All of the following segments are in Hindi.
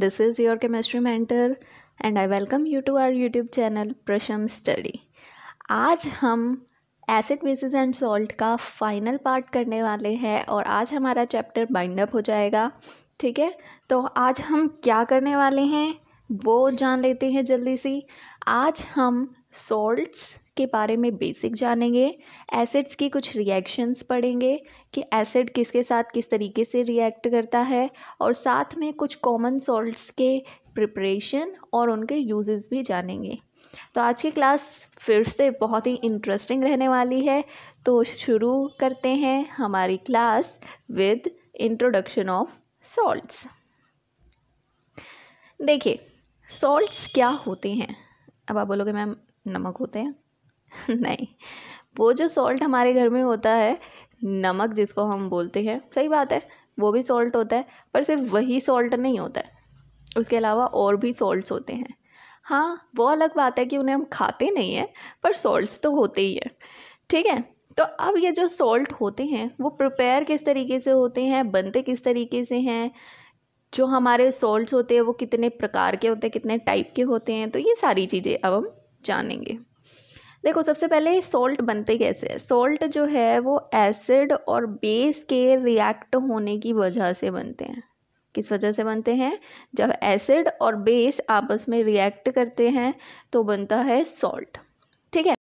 this is your chemistry chemistry and I welcome you to our YouTube channel Prasham study आज हम एसिड बेसिस एंड सॉल्ट का फाइनल पार्ट करने वाले हैं और आज हमारा चैप्टर बाइंड अप हो जाएगा ठीक है तो आज हम क्या करने वाले हैं वो जान लेते हैं जल्दी सी आज हम सॉल्ट्स के बारे में बेसिक जानेंगे एसिड्स की कुछ रिएक्शंस पढ़ेंगे कि एसिड किसके साथ किस तरीके से रिएक्ट करता है और साथ में कुछ कॉमन सॉल्ट्स के प्रिपरेशन और उनके यूजेस भी जानेंगे तो आज की क्लास फिर से बहुत ही इंटरेस्टिंग रहने वाली है तो शुरू करते हैं हमारी class with introduction of salts देखिए सॉल्ट्स क्या होते हैं अब आप बोलोगे मैम नमक होते हैं नहीं वो जो सॉल्ट हमारे घर में होता है नमक जिसको हम बोलते हैं सही बात है वो भी सॉल्ट होता है पर सिर्फ वही सॉल्ट नहीं होता है उसके अलावा और भी सॉल्ट्स होते हैं हाँ वो अलग बात है कि उन्हें हम खाते नहीं हैं पर सॉल्ट्स तो होते ही हैं ठीक है तो अब ये जो सॉल्ट होते हैं वो प्रिपेयर किस तरीके से होते हैं बनते किस तरीके से हैं जो हमारे सॉल्ट्स होते हैं वो कितने प्रकार के होते हैं कितने टाइप के होते हैं तो ये सारी चीज़ें अब हम जानेंगे देखो सबसे पहले सॉल्ट बनते कैसे है सॉल्ट जो है वो एसिड और बेस के रिएक्ट होने की वजह से बनते हैं किस वजह से बनते हैं जब एसिड और बेस आपस में रिएक्ट करते हैं तो बनता है सॉल्ट ठीक है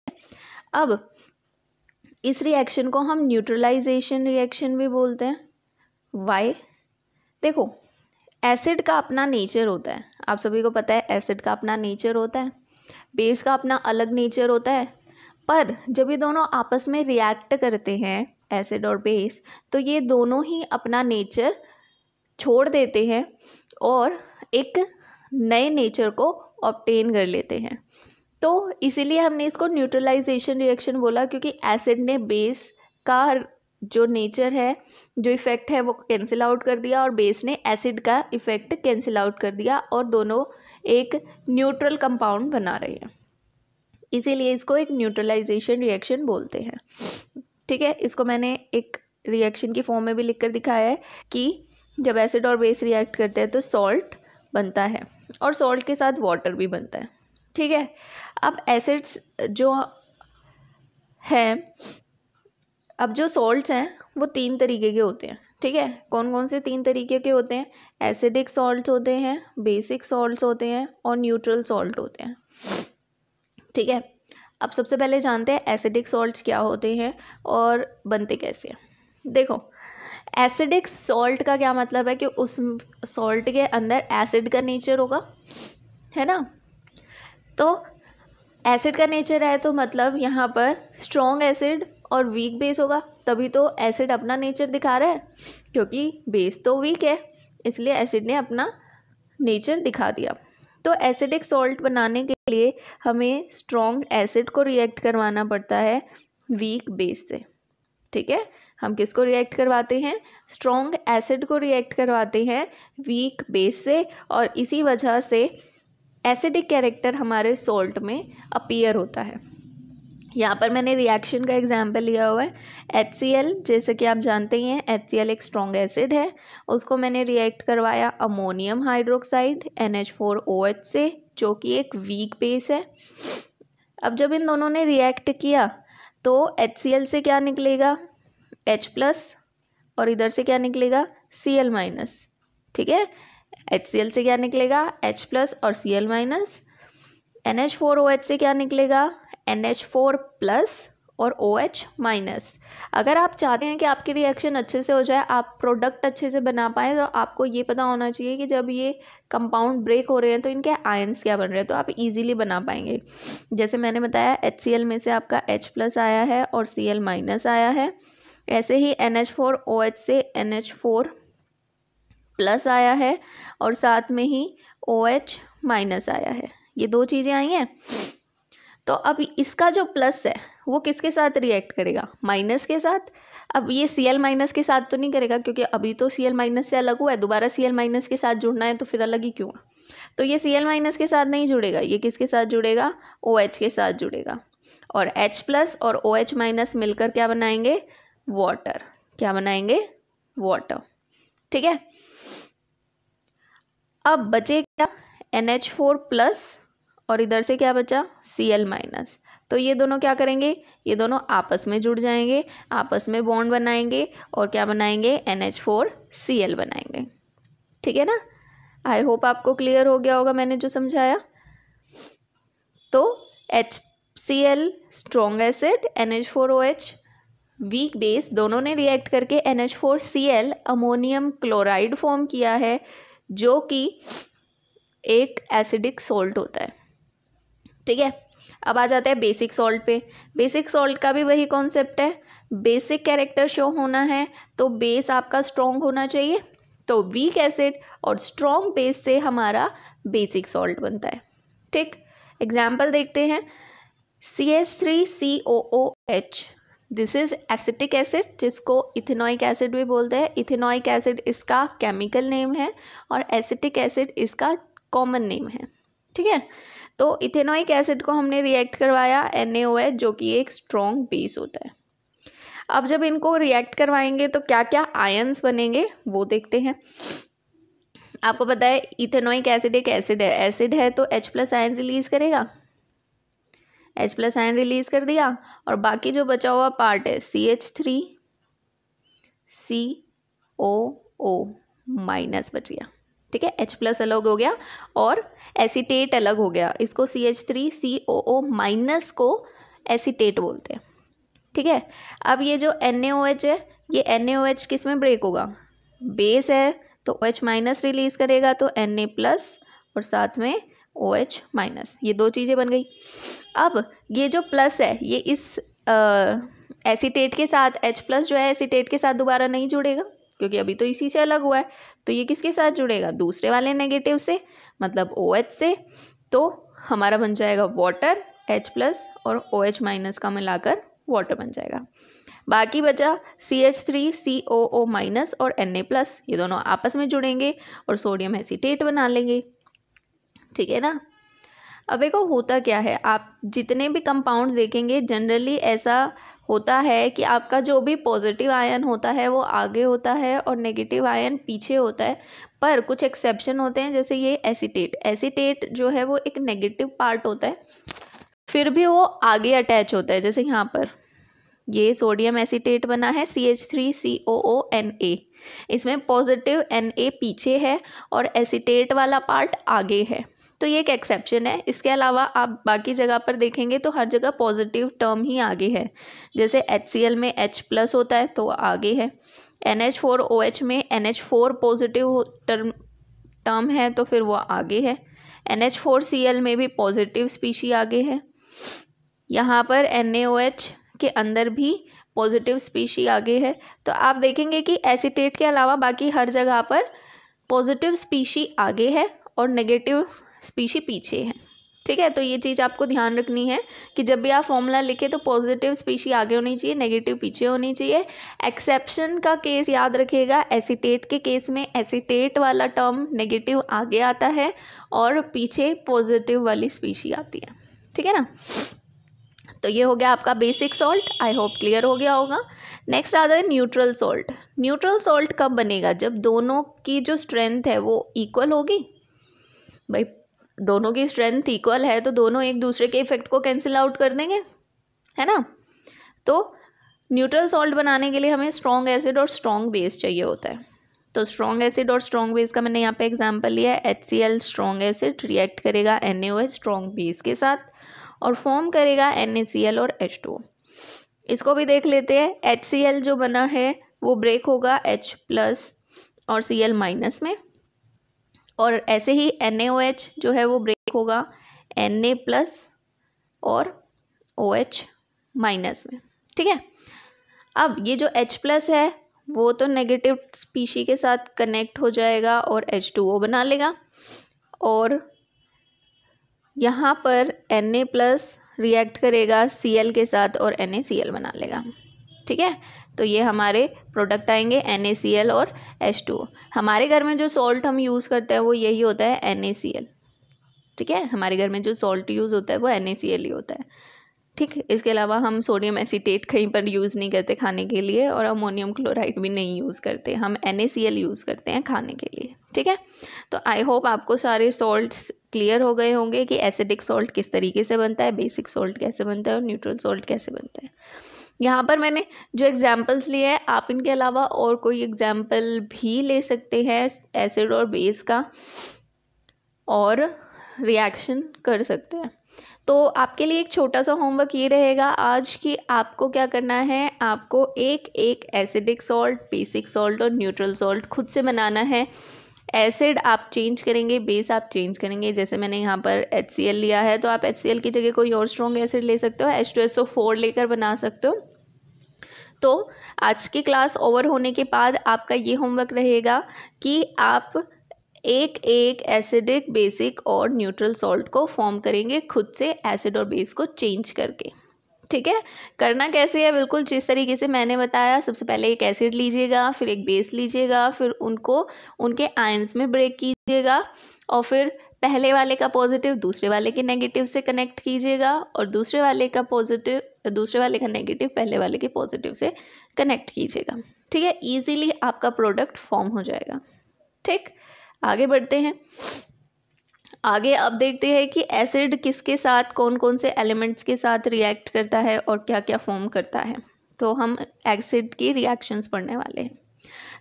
अब इस रिएक्शन को हम न्यूट्रलाइजेशन रिएक्शन भी बोलते हैं वाई देखो एसिड का अपना नेचर होता है आप सभी को पता है एसिड का अपना नेचर होता है बेस का अपना अलग नेचर होता है पर जब ये दोनों आपस में रिएक्ट करते हैं एसिड और बेस तो ये दोनों ही अपना नेचर छोड़ देते हैं और एक नए नेचर को ऑप्टेन कर लेते हैं तो इसीलिए हमने इसको न्यूट्रलाइजेशन रिएक्शन बोला क्योंकि एसिड ने बेस का जो नेचर है जो इफ़ेक्ट है वो कैंसिल आउट कर दिया और बेस ने एसिड का इफ़ेक्ट कैंसिल आउट कर दिया और दोनों एक न्यूट्रल कंपाउंड बना रहे हैं इसीलिए इसको एक न्यूट्रलाइजेशन रिएक्शन बोलते हैं ठीक है इसको मैंने एक रिएक्शन की फॉर्म में भी लिख कर दिखाया है कि जब एसिड और बेस रिएक्ट करते हैं तो सॉल्ट बनता है और सॉल्ट के साथ वाटर भी बनता है ठीक है अब एसिड्स जो हैं अब जो सॉल्ट्स हैं वो तीन तरीके के होते हैं ठीक है कौन कौन से तीन तरीके के होते हैं एसिडिक सॉल्ट होते हैं बेसिक सॉल्ट होते हैं और न्यूट्रल सॉल्ट होते हैं ठीक है अब सबसे पहले जानते हैं एसिडिक सॉल्ट क्या होते हैं और बनते कैसे हैं देखो एसिडिक सॉल्ट का क्या मतलब है कि उस सॉल्ट के अंदर एसिड का नेचर होगा है ना तो एसिड का नेचर है तो मतलब यहाँ पर स्ट्रॉन्ग एसिड और वीक बेस होगा तभी तो एसिड अपना नेचर दिखा रहा है क्योंकि बेस तो वीक है इसलिए एसिड ने अपना नेचर दिखा दिया तो एसिडिक सॉल्ट बनाने के लिए हमें स्ट्रॉन्ग एसिड को रिएक्ट करवाना पड़ता है वीक बेस से ठीक है हम किसको रिएक्ट करवाते हैं स्ट्रॉन्ग एसिड को रिएक्ट करवाते हैं वीक बेस से और इसी वजह से एसिडिक कैरेक्टर हमारे सॉल्ट में अपीयर होता है यहाँ पर मैंने रिएक्शन का एग्जाम्पल लिया हुआ है एच सी एल जैसे कि आप जानते ही हैं एच सी एल एक स्ट्रॉन्ग एसिड है उसको मैंने रिएक्ट करवाया ammonium hydroxide N H H four O से जो कि एक वीक बेस है अब जब इन दोनों ने रिएक्ट किया तो एच सी एल से क्या निकलेगा एच प्लस और इधर से क्या निकलेगा सी एल माइनस ठीक है एच सी एल से क्या निकलेगा एच प्लस और C L minus N H four O H से क्या निकलेगा एन एच फोर प्लस और ओ एच माइनस अगर आप चाहते हैं कि आपकी रिएक्शन अच्छे से हो जाए आप प्रोडक्ट अच्छे से बना पाए तो आपको ये पता होना चाहिए कि जब ये कंपाउंड ब्रेक हो रहे हैं तो इनके आयन्स क्या बन रहे हैं तो आप इजीली बना पाएंगे जैसे मैंने बताया एच सी एल में से आपका एच प्लस आया है और सी एल माइनस आया है ऐसे ही N H four O H से एन एच फोर प्लस आया है और साथ में ही ओ एच माइनस आया है ये दो चीज़ें आई हैं तो अब इसका जो प्लस है वो किसके साथ रिएक्ट करेगा माइनस के साथ अब ये सी एल माइनस के साथ तो नहीं करेगा क्योंकि अभी तो सी एल माइनस से अलग हुआ है दोबारा सी एल माइनस के साथ जुड़ना है तो फिर अलग ही क्यों तो ये सी एल माइनस के साथ नहीं जुड़ेगा ये किसके साथ जुड़ेगा ओ OH एच के साथ जुड़ेगा और एच प्लस और ओ एच माइनस मिलकर क्या बनाएंगे वाटर क्या बनाएंगे वाटर ठीक है अब बचे क्या एन एच फोर प्लस और इधर से क्या बचा सी एल माइनस तो ये दोनों क्या करेंगे ये दोनों आपस में जुड़ जाएंगे आपस में बॉन्ड बनाएंगे और क्या बनाएंगे N H four C L बनाएंगे ठीक है ना आई होप आपको क्लियर हो गया होगा मैंने जो समझाया तो H C L strong acid N H four O H weak base दोनों ने रिएक्ट करके N H four C L ammonium chloride form किया है जो कि एक एसिडिक सोल्ट होता है ठीक है अब आ जाते हैं बेसिक सॉल्ट पे बेसिक सॉल्ट का भी वही कॉन्सेप्ट है बेसिक कैरेक्टर शो होना है तो बेस आपका स्ट्रॉन्ग होना चाहिए तो वीक एसिड और स्ट्रॉन्ग बेस से हमारा बेसिक सॉल्ट बनता है ठीक एग्जाम्पल देखते हैं C H three C O O H this is acetic acid जिसको इथेनॉइक एसिड भी बोलते हैं इथेनॉइक एसिड इसका केमिकल नेम है और एसिटिक एसिड इसका कॉमन नेम है ठीक है तो इथेनोइक एसिड को हमने रिएक्ट करवाया एन जो कि एक स्ट्रॉन्ग बेस होता है अब जब इनको रिएक्ट करवाएंगे तो क्या क्या आयंस बनेंगे वो देखते हैं आपको पता है इथेनोइक एसिड एक एसिड है एसिड है तो H प्लस आयन रिलीज करेगा H प्लस आयन रिलीज कर दिया और बाकी जो बचा हुआ पार्ट है C H three C O O minus बच गया ठीक है H प्लस अलग हो गया और एसीटेट अलग हो गया इसको C H three C O O minus को एसीटेट बोलते हैं ठीक है अब ये जो एन ए ओ एच है ये एन ए ओ एच किस में ब्रेक होगा बेस है तो ओ एच माइनस रिलीज करेगा तो एन ए प्लस और साथ में ओ एच माइनस ये दो चीज़ें बन गई अब ये जो प्लस है ये इस एसीटेट के साथ एच प्लस जो है एसीटेट के साथ दोबारा नहीं जुड़ेगा क्योंकि अभी तो इसी से अलग हुआ है तो ये किसके साथ जुड़ेगा दूसरे वाले नेगेटिव से मतलब ओ OH से तो हमारा बन जाएगा वाटर एच प्लस और ओ OH माइनस का मिलाकर वाटर बन जाएगा बाकी बचा C H three C O O minus और एन ए प्लस ये दोनों आपस में जुड़ेंगे और सोडियम एसीटेट बना लेंगे ठीक है ना अब देखो होता क्या है आप जितने भी कंपाउंड देखेंगे जनरली ऐसा होता है कि आपका जो भी पॉज़िटिव आयन होता है वो आगे होता है और नेगेटिव आयन पीछे होता है पर कुछ एक्सेप्शन होते हैं जैसे ये एसीटेट एसीटेट जो है वो एक नेगेटिव पार्ट होता है फिर भी वो आगे अटैच होता है जैसे यहाँ पर ये सोडियम एसीटेट बना है C H three C O O N A इसमें पॉजिटिव एन ए पीछे है और एसीटेट वाला पार्ट आगे है तो ये एक एक्सेप्शन है इसके अलावा आप बाकी जगह पर देखेंगे तो हर जगह पॉजिटिव टर्म ही आगे है जैसे एच में एच प्लस होता है तो आगे है N H four O H में N H four positive term term है तो फिर वो आगे है N H four C L में भी पॉजिटिव स्पीशी आगे है यहाँ पर एन ए ओ एच के अंदर भी पॉजिटिव स्पीशी आगे है तो आप देखेंगे कि एसिटेट के अलावा बाकी हर जगह पर पॉजिटिव स्पीशी आगे है और नेगेटिव स्पीशी पीछे है ठीक है तो ये चीज़ आपको ध्यान रखनी है कि जब भी आप फॉर्मूला लिखें तो पॉजिटिव स्पीशी आगे होनी चाहिए नेगेटिव पीछे होनी चाहिए एक्सेप्शन का केस याद रखिएगा एसिटेट के केस में एसिटेट वाला टर्म नेगेटिव आगे आता है और पीछे पॉजिटिव वाली स्पीशी आती है ठीक है ना तो ये हो गया आपका basic salt I hope clear हो गया होगा नेक्स्ट आता है न्यूट्रल सॉल्ट न्यूट्रल सॉल्ट कब बनेगा जब दोनों की जो स्ट्रेंथ है वो इक्वल होगी भाई दोनों की स्ट्रेंथ इक्वल है तो दोनों एक दूसरे के इफेक्ट को कैंसिल आउट कर देंगे है ना तो न्यूट्रल सॉल्ट बनाने के लिए हमें स्ट्रॉन्ग एसिड और स्ट्रॉन्ग बेस चाहिए होता है तो स्ट्रॉन्ग एसिड और स्ट्रॉन्ग बेस का मैंने यहाँ पे एग्जांपल लिया है H C L strong acid react करेगा N A O H strong base के साथ और फॉर्म करेगा एन ए सी एल और एच टू इसको भी देख लेते हैं एच सी एल जो बना है वो ब्रेक होगा एच प्लस और सी एल माइनस में और ऐसे ही एन जो है वो ब्रेक होगा एन ए प्लस और ओ एच माइनस में ठीक है अब ये जो H प्लस है वो तो नेगेटिव स्पीशी के साथ कनेक्ट हो जाएगा और एच टू ओ बना लेगा और यहाँ पर एन ए प्लस रिएक्ट करेगा सी एल के साथ और एन ए सी एल बना लेगा ठीक है तो ये हमारे प्रोडक्ट आएंगे एन और एच हमारे घर में जो सॉल्ट हम यूज़ करते हैं वो यही होता है एन ठीक है हमारे घर में जो सॉल्ट यूज़ होता है वो एन ही होता है ठीक इसके अलावा हम सोडियम एसीटेट कहीं पर यूज़ नहीं करते खाने के लिए और अमोनियम क्लोराइड भी नहीं यूज़ करते हम एन यूज़ करते हैं खाने के लिए ठीक है तो आई होप आपको सारे सॉल्ट्स क्लियर हो गए होंगे कि एसिडिक सॉल्ट किस तरीके से बनता है बेसिक सॉल्ट कैसे बनता है और न्यूट्रल सॉल्ट कैसे बनता है यहाँ पर मैंने जो एग्जाम्पल्स लिए हैं आप इनके अलावा और कोई एग्जाम्पल भी ले सकते हैं एसिड और बेस का और रिएक्शन कर सकते हैं तो आपके लिए एक छोटा सा होमवर्क ये रहेगा आज कि आपको क्या करना है आपको एक एक एसिडिक सॉल्ट बेसिक सॉल्ट और न्यूट्रल सॉल्ट खुद से बनाना है एसिड आप चेंज करेंगे बेस आप चेंज करेंगे जैसे मैंने यहाँ पर एच लिया है तो आप एच की जगह कोई और स्ट्रॉन्ग एसिड ले सकते हो एच टू लेकर बना सकते हो तो आज की क्लास ओवर होने के बाद आपका ये होमवर्क रहेगा कि आप एक एक एसिडिक बेसिक और न्यूट्रल सॉल्ट को फॉर्म करेंगे खुद से एसिड और बेस को चेंज करके ठीक है करना कैसे है बिल्कुल जिस तरीके से मैंने बताया सबसे पहले एक एसिड लीजिएगा फिर एक बेस लीजिएगा फिर उनको उनके आयंस में ब्रेक कीजिएगा और फिर पहले वाले का पॉजिटिव दूसरे वाले के नेगेटिव से कनेक्ट कीजिएगा और दूसरे वाले का पॉजिटिव दूसरे वाले का नेगेटिव पहले वाले के पॉजिटिव से कनेक्ट कीजिएगा ठीक है इजीली आपका प्रोडक्ट फॉर्म हो जाएगा ठीक आगे बढ़ते हैं आगे अब देखते हैं कि एसिड किसके साथ कौन कौन से एलिमेंट्स के साथ रिएक्ट करता है और क्या क्या फॉर्म करता है तो हम एसिड की रिएक्शंस पढ़ने वाले हैं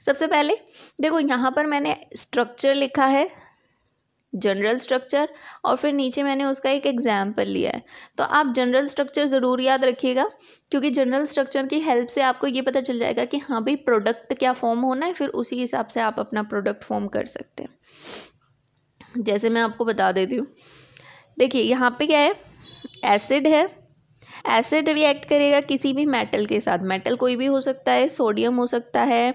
सबसे पहले देखो यहाँ पर मैंने स्ट्रक्चर लिखा है जनरल स्ट्रक्चर और फिर नीचे मैंने उसका एक एग्जाम्पल लिया है तो आप जनरल स्ट्रक्चर ज़रूर याद रखिएगा क्योंकि जनरल स्ट्रक्चर की हेल्प से आपको ये पता चल जाएगा कि हाँ भाई प्रोडक्ट क्या फॉर्म होना है फिर उसी हिसाब से आप अपना प्रोडक्ट फॉर्म कर सकते हैं जैसे मैं आपको बता देती हूँ देखिए यहाँ पे क्या है एसिड है एसिड रिएक्ट करेगा किसी भी मेटल के साथ मेटल कोई भी हो सकता है सोडियम हो सकता है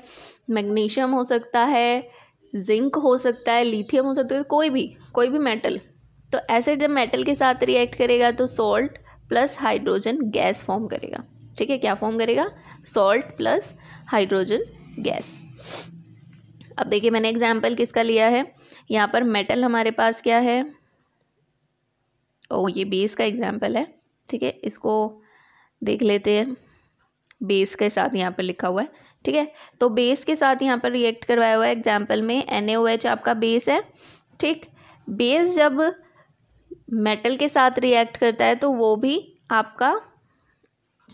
मैग्नीशियम हो सकता है जिंक हो सकता है लिथियम हो सकता है कोई भी कोई भी मेटल तो एसिड जब मेटल के साथ रिएक्ट करेगा तो salt plus hydrogen gas form करेगा ठीक है क्या फॉर्म करेगा सॉल्ट प्लस हाइड्रोजन गैस अब देखिए मैंने एग्जाम्पल किसका लिया है यहाँ पर मेटल हमारे पास क्या है ओ ये बेस का एग्जाम्पल है ठीक है इसको देख लेते हैं बेस के साथ यहाँ पर लिखा हुआ है ठीक है तो बेस के साथ यहाँ पर रिएक्ट करवाया हुआ है एग्जाम्पल में एन आपका बेस है ठीक बेस जब मेटल के साथ रिएक्ट करता है तो वो भी आपका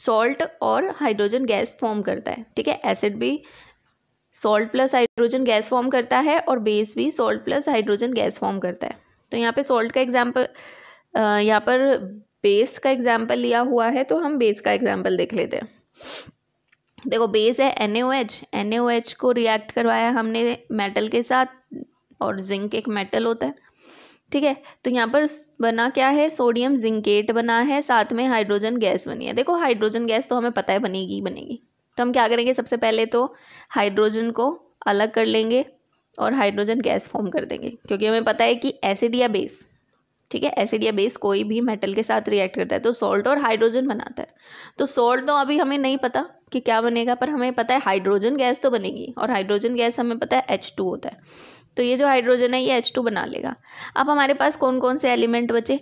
सॉल्ट और हाइड्रोजन गैस फॉर्म करता है ठीक है एसिड भी salt plus hydrogen gas form करता है और बेस भी salt plus hydrogen gas form करता है तो यहाँ पे सॉल्ट का एग्जाम्पल यहाँ पर बेस का एग्जाम्पल लिया हुआ है तो हम बेस का एग्जाम्पल देख लेते हैं देखो बेस है एन एच को रिएक्ट करवाया हमने मेटल के साथ और जिंक एक मेटल होता है ठीक है तो यहाँ पर बना क्या है सोडियम जिंकेट बना है साथ में हाइड्रोजन गैस बनी है देखो हाइड्रोजन गैस तो हमें पता है बनेगी ही बनेगी तो हम क्या करेंगे सबसे पहले तो हाइड्रोजन को अलग कर लेंगे और हाइड्रोजन गैस फॉर्म कर देंगे क्योंकि हमें पता है कि एसिड या बेस ठीक है एसिड या बेस कोई भी मेटल के साथ रिएक्ट करता है तो सॉल्ट और हाइड्रोजन बनाता है तो सॉल्ट तो अभी हमें नहीं पता कि क्या बनेगा पर हमें पता है हाइड्रोजन गैस तो बनेगी और हाइड्रोजन गैस हमें पता है एच टू होता है तो ये जो हाइड्रोजन है ये एच टू बना लेगा अब हमारे पास कौन कौन से एलिमेंट बचे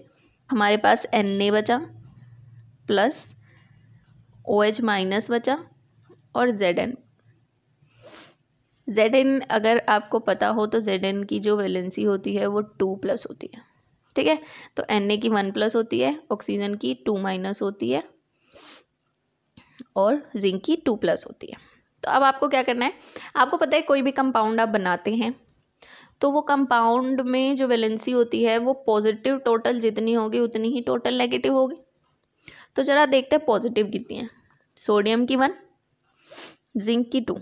हमारे पास एन ए बचा प्लस ओ एच माइनस बचा और जेड एन जेड एन अगर आपको पता हो तो जेड एन की जो वैलेंसी होती है वो टू प्लस होती है ठीक है तो एन ए की वन प्लस होती है ऑक्सीजन की टू माइनस होती है और जिंक की टू प्लस होती है तो अब आपको क्या करना है आपको पता है कोई भी कंपाउंड आप बनाते हैं तो वो कंपाउंड में जो वैलेंसी होती है वो पॉजिटिव टोटल जितनी होगी उतनी ही टोटल नेगेटिव होगी तो ज़रा देखते हैं पॉजिटिव कितनी है सोडियम की वन जिंक की टू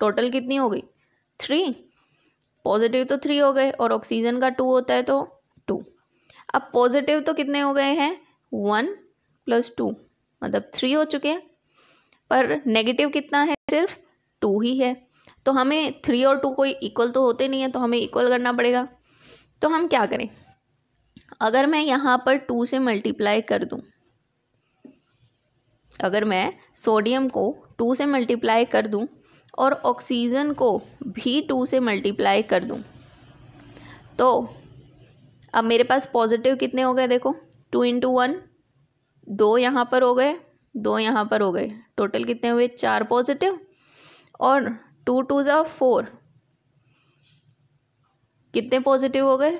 टोटल कितनी हो गई थ्री पॉजिटिव तो थ्री हो गए और ऑक्सीजन का टू होता है तो टू अब पॉजिटिव तो कितने हो गए हैं वन प्लस टू मतलब थ्री हो चुके हैं पर नेगेटिव कितना है सिर्फ टू ही है तो हमें थ्री और टू कोई इक्वल तो होते नहीं है तो हमें इक्वल करना पड़ेगा तो हम क्या करें अगर मैं यहाँ पर टू से मल्टीप्लाई कर दूँ अगर मैं सोडियम को टू से मल्टीप्लाई कर दूं और ऑक्सीजन को भी टू से मल्टीप्लाई कर दूं तो अब मेरे पास पॉजिटिव कितने हो गए देखो टू इंटू वन दो यहाँ पर हो गए दो यहाँ पर हो गए टोटल कितने हुए चार पॉजिटिव और टू टू ज़ा फोर कितने पॉजिटिव हो गए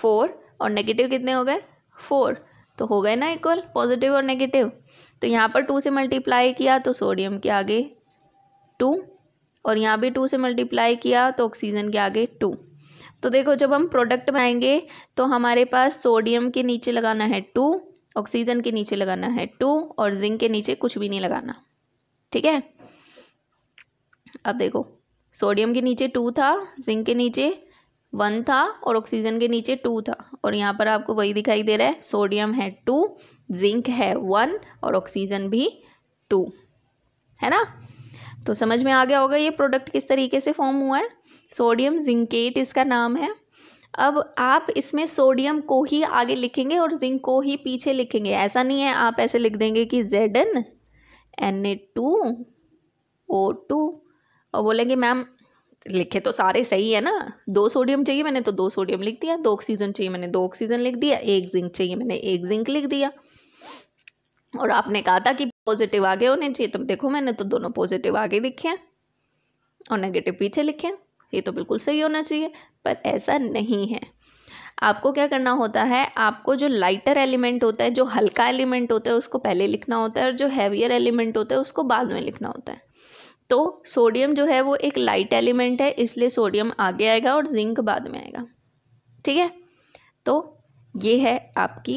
फोर और नेगेटिव कितने हो गए फोर तो हो गए ना इक्वल पॉजिटिव और नेगेटिव तो यहाँ पर टू से मल्टीप्लाई किया तो सोडियम के आगे टू और यहाँ भी टू से मल्टीप्लाई किया तो ऑक्सीजन के आगे टू तो देखो जब हम प्रोडक्ट बनाएंगे तो हमारे पास सोडियम के नीचे लगाना है टू ऑक्सीजन के नीचे लगाना है टू और जिंक के नीचे कुछ भी नहीं लगाना ठीक है अब देखो सोडियम के नीचे टू था जिंक के नीचे वन था और ऑक्सीजन के नीचे टू था और यहाँ पर आपको वही दिखाई दे रहा है सोडियम है टू जिंक है वन और ऑक्सीजन भी टू है ना तो समझ में आ गया होगा ये प्रोडक्ट किस तरीके से फॉर्म हुआ है सोडियम जिंकेट इसका नाम है अब आप इसमें सोडियम को ही आगे लिखेंगे और जिंक को ही पीछे लिखेंगे ऐसा नहीं है आप ऐसे लिख देंगे कि Z N N A two O two और बोलेंगे मैम लिखे तो सारे सही है ना दो सोडियम चाहिए मैंने तो दो सोडियम लिख दिया दो ऑक्सीजन चाहिए मैंने दो ऑक्सीजन लिख दिया एक जिंक चाहिए मैंने एक जिंक लिख दिया और आपने कहा था कि पॉजिटिव आगे होने चाहिए तो देखो मैंने तो दोनों पॉजिटिव आगे लिखे हैं और नेगेटिव पीछे लिखे हैं ये तो बिल्कुल सही होना चाहिए पर ऐसा नहीं है आपको क्या करना होता है आपको जो लाइटर एलिमेंट होता है जो हल्का एलिमेंट होता है उसको पहले लिखना होता है और जो हैवियर एलिमेंट होता है उसको बाद में लिखना होता है तो सोडियम जो है वो एक लाइट एलिमेंट है इसलिए सोडियम आगे आएगा और जिंक बाद में आएगा ठीक है तो ये है आपकी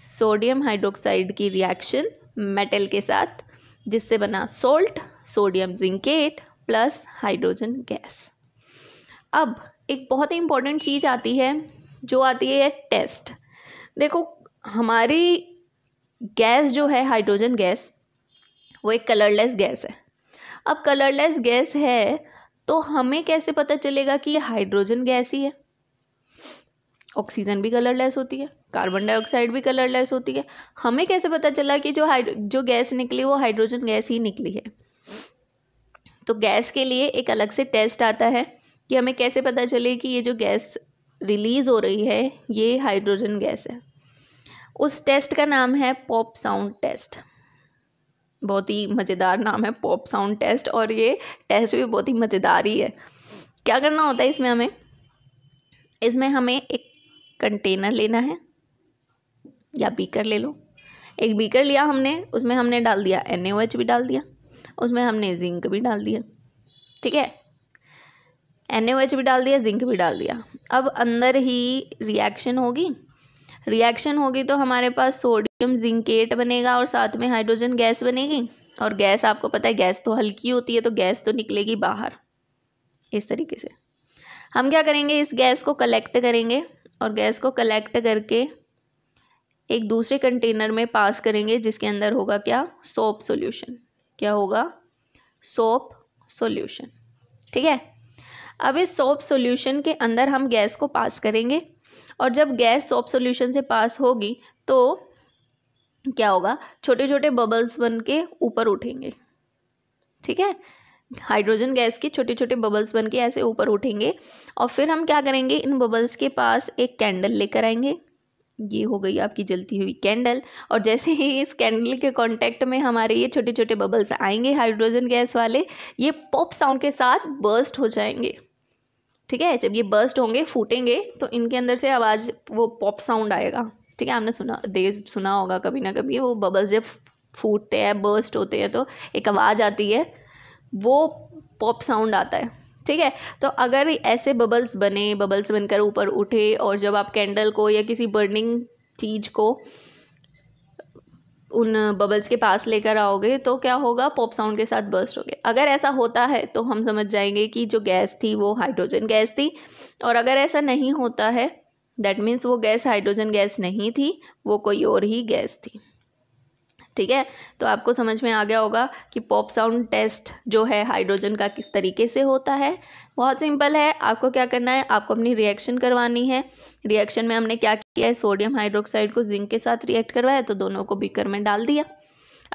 सोडियम हाइड्रोक्साइड की रिएक्शन मेटल के साथ जिससे बना salt sodium zincate plus hydrogen gas अब एक बहुत ही इंपॉर्टेंट चीज़ आती है जो आती है टेस्ट देखो हमारी गैस जो है हाइड्रोजन गैस वो एक कलरलेस गैस है अब कलरलेस गैस है तो हमें कैसे पता चलेगा कि ये हाइड्रोजन गैस ही है ऑक्सीजन भी कलरलेस होती है कार्बन डाइऑक्साइड भी कलरलेस होती है हमें कैसे पता चला कि जो जो गैस निकली वो हाइड्रोजन गैस ही निकली है तो गैस के लिए एक अलग से टेस्ट आता है कि हमें कैसे पता चले कि ये जो गैस रिलीज हो रही है ये हाइड्रोजन गैस है उस टेस्ट का नाम है पॉप साउंड टेस्ट बहुत ही मज़ेदार नाम है पॉप साउंड टेस्ट और ये टेस्ट भी बहुत ही मज़ेदार ही है क्या करना होता है इसमें हमें इसमें हमें एक कंटेनर लेना है या बीकर ले लो एक बीकर लिया हमने उसमें हमने डाल दिया एन भी डाल दिया उसमें हमने जिंक भी डाल दिया ठीक है एन भी डाल दिया जिंक भी डाल दिया अब अंदर ही रिएक्शन होगी रिएक्शन होगी तो हमारे पास सोडियम जिंकेट बनेगा और साथ में हाइड्रोजन गैस बनेगी और गैस आपको पता है गैस तो हल्की होती है तो गैस तो निकलेगी बाहर इस तरीके से हम क्या करेंगे इस गैस को कलेक्ट करेंगे और गैस को कलेक्ट करके एक दूसरे कंटेनर में पास करेंगे जिसके अंदर होगा क्या सोप सॉल्यूशन क्या होगा सोप सॉल्यूशन ठीक है अब इस सोप सॉल्यूशन के अंदर हम गैस को पास करेंगे और जब गैस सॉप सोल्यूशन से पास होगी तो क्या होगा छोटे छोटे बबल्स बन के ऊपर उठेंगे ठीक है हाइड्रोजन गैस के छोटे छोटे बबल्स बन के ऐसे ऊपर उठेंगे और फिर हम क्या करेंगे इन बबल्स के पास एक कैंडल लेकर आएंगे ये हो गई आपकी जलती हुई कैंडल और जैसे ही इस कैंडल के कांटेक्ट में हमारे ये छोटे छोटे बबल्स आएंगे हाइड्रोजन गैस वाले ये पॉप साउंड के साथ बर्स्ट हो जाएंगे ठीक है जब ये बर्स्ट होंगे फूटेंगे तो इनके अंदर से आवाज़ वो पॉप साउंड आएगा ठीक है आपने सुना देर सुना होगा कभी ना कभी वो बबल्स जब फूटते हैं बर्स्ट होते हैं तो एक आवाज़ आती है वो पॉप साउंड आता है ठीक है तो अगर ऐसे बबल्स बने बबल्स बनकर ऊपर उठे और जब आप कैंडल को या किसी बर्निंग चीज़ को उन बबल्स के पास लेकर आओगे तो क्या होगा पॉप साउंड के साथ बर्स्ट हो गया अगर ऐसा होता है तो हम समझ जाएंगे कि जो गैस थी वो हाइड्रोजन गैस थी और अगर ऐसा नहीं होता है दैट मीन्स वो गैस हाइड्रोजन गैस नहीं थी वो कोई और ही गैस थी ठीक है तो आपको समझ में आ गया होगा कि पॉप साउंड टेस्ट जो है हाइड्रोजन का किस तरीके से होता है बहुत सिंपल है आपको क्या करना है आपको अपनी रिएक्शन करवानी है रिएक्शन में हमने क्या किया है सोडियम हाइड्रोक्साइड को जिंक के साथ रिएक्ट करवाया तो दोनों को बीकर में डाल दिया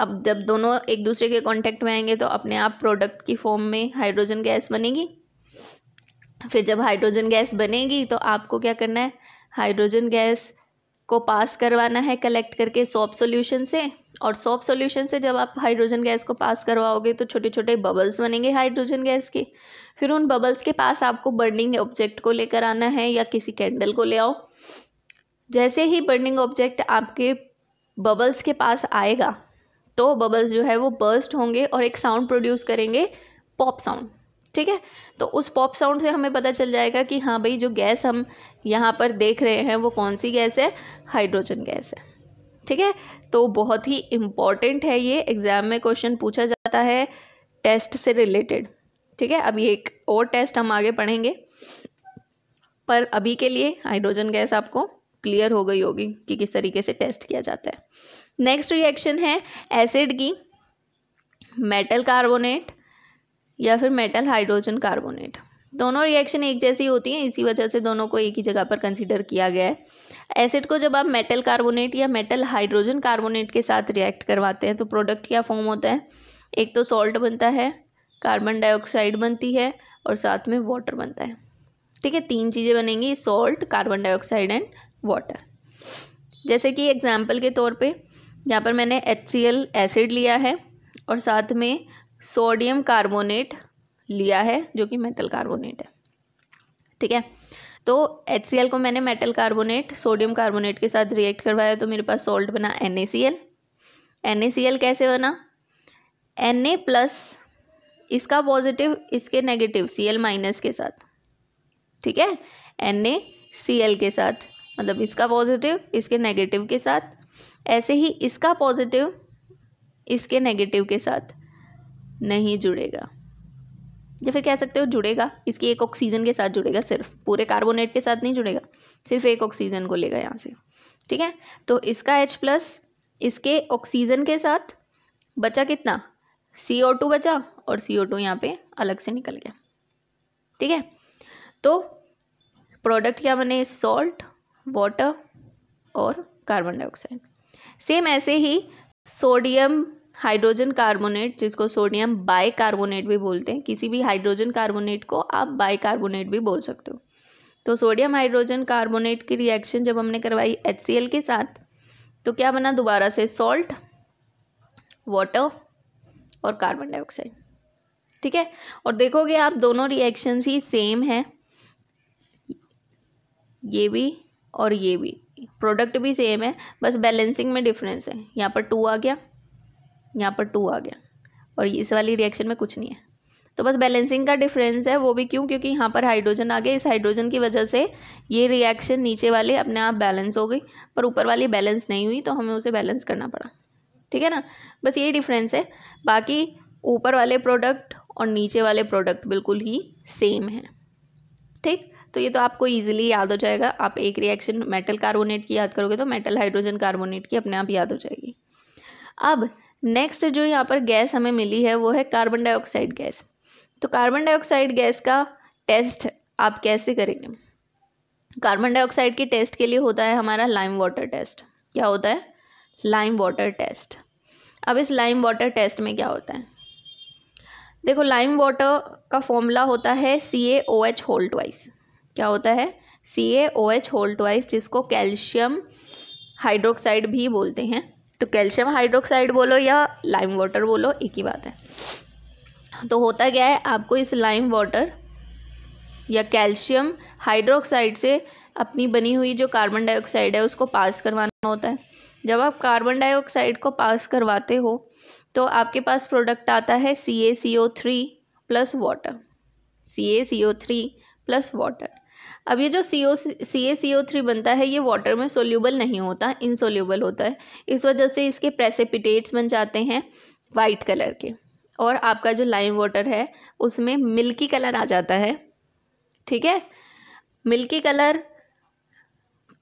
अब जब दोनों एक दूसरे के कांटेक्ट में आएंगे तो अपने आप प्रोडक्ट की फॉर्म में हाइड्रोजन गैस बनेगी फिर जब हाइड्रोजन गैस बनेगी तो आपको क्या करना है हाइड्रोजन गैस को पास करवाना है कलेक्ट करके सॉप सॉल्यूशन से और सॉप सॉल्यूशन से जब आप हाइड्रोजन गैस को पास करवाओगे तो छोटे छोटे बबल्स बनेंगे हाइड्रोजन गैस के फिर उन बबल्स के पास आपको बर्निंग ऑब्जेक्ट को लेकर आना है या किसी कैंडल को ले आओ जैसे ही बर्निंग ऑब्जेक्ट आपके बबल्स के पास आएगा तो बबल्स जो है वो बर्स्ट होंगे और एक साउंड प्रोड्यूस करेंगे पॉप साउंड ठीक है तो उस पॉप साउंड से हमें पता चल जाएगा कि हाँ भाई जो गैस हम यहाँ पर देख रहे हैं वो कौन सी गैस है हाइड्रोजन गैस है ठीक है तो बहुत ही इम्पॉर्टेंट है ये एग्ज़ाम में क्वेश्चन पूछा जाता है टेस्ट से रिलेटेड ठीक है अभी एक और टेस्ट हम आगे पढ़ेंगे पर अभी के लिए हाइड्रोजन गैस आपको क्लियर हो गई होगी कि किस तरीके से टेस्ट किया जाता है नेक्स्ट रिएक्शन है एसिड की मेटल कार्बोनेट या फिर मेटल हाइड्रोजन कार्बोनेट दोनों रिएक्शन एक जैसी होती हैं इसी वजह से दोनों को एक ही जगह पर कंसीडर किया गया है एसिड को जब आप मेटल कार्बोनेट या मेटल हाइड्रोजन कार्बोनेट के साथ रिएक्ट करवाते हैं तो प्रोडक्ट क्या फॉर्म होता है एक तो सॉल्ट बनता है कार्बन डाइऑक्साइड बनती है और साथ में वाटर बनता है ठीक है तीन चीज़ें बनेंगी salt carbon dioxide and water जैसे कि एग्जाम्पल के तौर पे यहाँ पर मैंने एच एसिड लिया है और साथ में सोडियम कार्बोनेट लिया है जो कि मेटल कार्बोनेट है ठीक है तो एच को मैंने मेटल कार्बोनेट सोडियम कार्बोनेट के साथ रिएक्ट करवाया तो मेरे पास सॉल्ट बना एन ए कैसे बना एन ए प्लस इसका पॉजिटिव इसके नेगेटिव सी एल माइनस के साथ ठीक है एन ए सी एल के साथ मतलब इसका पॉजिटिव इसके नेगेटिव के साथ ऐसे ही इसका पॉजिटिव इसके नेगेटिव के साथ नहीं जुड़ेगा या फिर कह सकते हो जुड़ेगा इसकी एक ऑक्सीजन के साथ जुड़ेगा सिर्फ पूरे कार्बोनेट के साथ नहीं जुड़ेगा सिर्फ एक ऑक्सीजन को लेगा यहाँ से ठीक है तो इसका एच प्लस इसके ऑक्सीजन के साथ बचा कितना सी ओ टू बचा और सी ओ टू यहाँ पे अलग से निकल गया ठीक है तो प्रोडक्ट क्या बने सॉल्ट वाटर और कार्बन डाइऑक्साइड सेम ऐसे ही सोडियम हाइड्रोजन कार्बोनेट जिसको सोडियम बाय कार्बोनेट भी बोलते हैं किसी भी हाइड्रोजन कार्बोनेट को आप बाय कार्बोनेट भी बोल सकते हो तो सोडियम हाइड्रोजन कार्बोनेट की रिएक्शन जब हमने करवाई एच के साथ तो क्या बना दोबारा से सॉल्ट वाटर और कार्बन डाइऑक्साइड ठीक है और देखोगे आप दोनों रिएक्शन ही सेम है ये भी और ये भी प्रोडक्ट भी सेम है बस बैलेंसिंग में डिफरेंस है यहाँ पर टू आ गया यहाँ पर टू आ गया और इस वाली रिएक्शन में कुछ नहीं है तो बस बैलेंसिंग का डिफरेंस है वो भी क्यों क्योंकि यहाँ पर हाइड्रोजन आ गया इस हाइड्रोजन की वजह से ये रिएक्शन नीचे वाले अपने आप बैलेंस हो गई पर ऊपर वाली बैलेंस नहीं हुई तो हमें उसे बैलेंस करना पड़ा ठीक है ना बस यही डिफरेंस है बाकी ऊपर वाले प्रोडक्ट और नीचे वाले प्रोडक्ट बिल्कुल ही सेम है ठीक तो ये तो आपको इजीली याद हो जाएगा आप एक रिएक्शन मेटल कार्बोनेट की याद करोगे तो मेटल हाइड्रोजन कार्बोनेट की अपने आप याद हो जाएगी अब नेक्स्ट जो यहाँ पर गैस हमें मिली है वो है कार्बन डाइऑक्साइड गैस तो कार्बन डाइऑक्साइड गैस का टेस्ट आप कैसे करेंगे कार्बन डाइऑक्साइड के टेस्ट के लिए होता है हमारा लाइम वाटर टेस्ट क्या होता है लाइम वाटर टेस्ट अब इस लाइम वाटर टेस्ट में क्या होता है देखो लाइम वाटर का फॉर्मूला होता है C A O H whole twice क्या होता है C A O H whole twice जिसको कैल्शियम हाइड्रोक्साइड भी बोलते हैं तो कैल्शियम हाइड्रोक्साइड बोलो या लाइम वाटर बोलो एक ही बात है तो होता क्या है आपको इस लाइम वाटर या कैल्शियम हाइड्रोक्साइड से अपनी बनी हुई जो कार्बन डाइऑक्साइड है उसको पास करवाना होता है जब आप कार्बन डाइऑक्साइड को पास करवाते हो तो आपके पास प्रोडक्ट आता है C A C O three plus water C A C O three plus water अब ये जो सी ओ सी ए सी ओ थ्री बनता है ये वाटर में सोल्यूबल नहीं होता इनसोल्यूबल होता है इस वजह से इसके प्रेसिपिटेट्स बन जाते हैं वाइट कलर के और आपका जो लाइम वाटर है उसमें मिल्की कलर आ जाता है ठीक है मिल्की कलर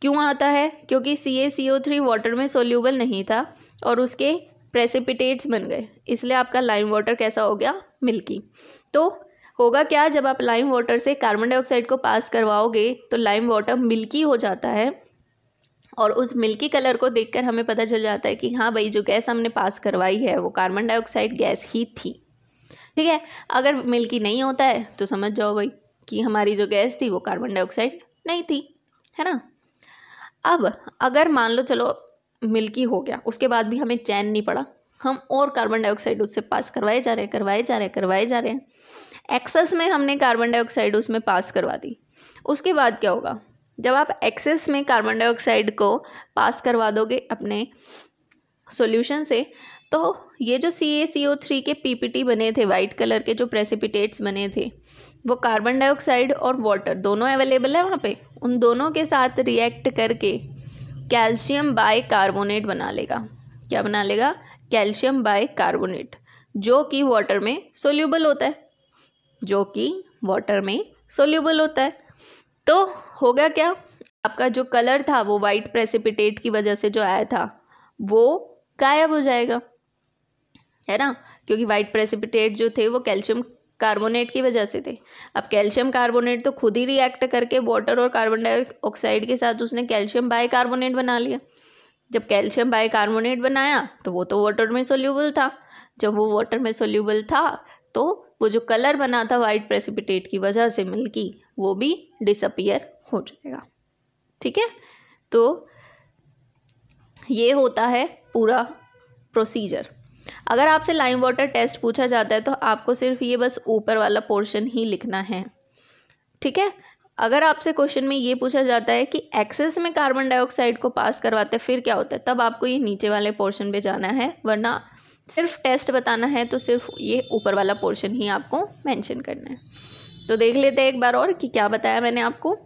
क्यों आता है क्योंकि C A C O three water में सोल्यूबल नहीं था और उसके प्रेसिपिटेट्स बन गए इसलिए आपका लाइम वाटर कैसा हो गया मिल्की तो होगा क्या जब आप लाइम वाटर से कार्बन डाइऑक्साइड को पास करवाओगे तो लाइम वाटर मिल्की हो जाता है और उस मिल्की कलर को देखकर हमें पता चल जाता है कि हाँ भाई जो गैस हमने पास करवाई है वो कार्बन डाइऑक्साइड गैस ही थी ठीक है अगर मिल्की नहीं होता है तो समझ जाओ भाई कि हमारी जो गैस थी वो कार्बन डाइऑक्साइड नहीं थी है ना अब अगर मान लो चलो मिल्की हो गया उसके बाद भी हमें चैन नहीं पड़ा हम और कार्बन डाइऑक्साइड उससे पास करवाए जा रहे हैं करवाए जा रहे हैं करवाए जा रहे हैं एक्सेस में हमने कार्बन डाइऑक्साइड उसमें पास करवा दी उसके बाद क्या होगा जब आप एक्सेस में कार्बन डाइऑक्साइड को पास करवा दोगे अपने सॉल्यूशन से तो ये जो सी ए सी ओ थ्री के पीपीटी बने थे वाइट कलर के जो प्रेसिपिटेट्स बने थे वो कार्बन डाइऑक्साइड और वाटर दोनों अवेलेबल है वहाँ पे उन दोनों के साथ रिएक्ट करके कैल्शियम बाय कार्बोनेट बना लेगा क्या बना लेगा कैल्शियम बाय कार्बोनेट जो कि वाटर में सोल्यूबल होता है जो कि वाटर में सोल्यूबल होता है तो होगा क्या आपका जो कलर था वो वाइट प्रेसिपिटेट की वजह से जो आया था वो गायब हो जाएगा है ना क्योंकि वाइट प्रेसिपिटेट जो थे वो कैल्शियम कार्बोनेट की वजह से थे अब कैल्शियम कार्बोनेट तो खुद ही रिएक्ट करके वाटर और कार्बन डाइऑक्साइड के साथ उसने कैल्शियम बाइकार्बोनेट बना लिया जब कैल्शियम बाइकार्बोनेट बनाया तो वो तो वाटर में सोल्यूबल था जब वो वाटर में सोल्यूबल था तो वो जो कलर बना था वाइट प्रेसिपिटेट की वजह से मिल्की वो भी डिसअपियर हो जाएगा ठीक है तो ये होता है पूरा प्रोसीजर अगर आपसे लाइम वाटर टेस्ट पूछा जाता है तो आपको सिर्फ ये बस ऊपर वाला पोर्शन ही लिखना है ठीक है अगर आपसे क्वेश्चन में ये पूछा जाता है कि एक्सेस में कार्बन डाइऑक्साइड को पास करवाते फिर क्या होता है तब आपको ये नीचे वाले पोर्शन पे जाना है वरना सिर्फ टेस्ट बताना है तो सिर्फ ये ऊपर वाला पोर्शन ही आपको मेंशन करना है तो देख लेते हैं एक बार और कि क्या बताया मैंने आपको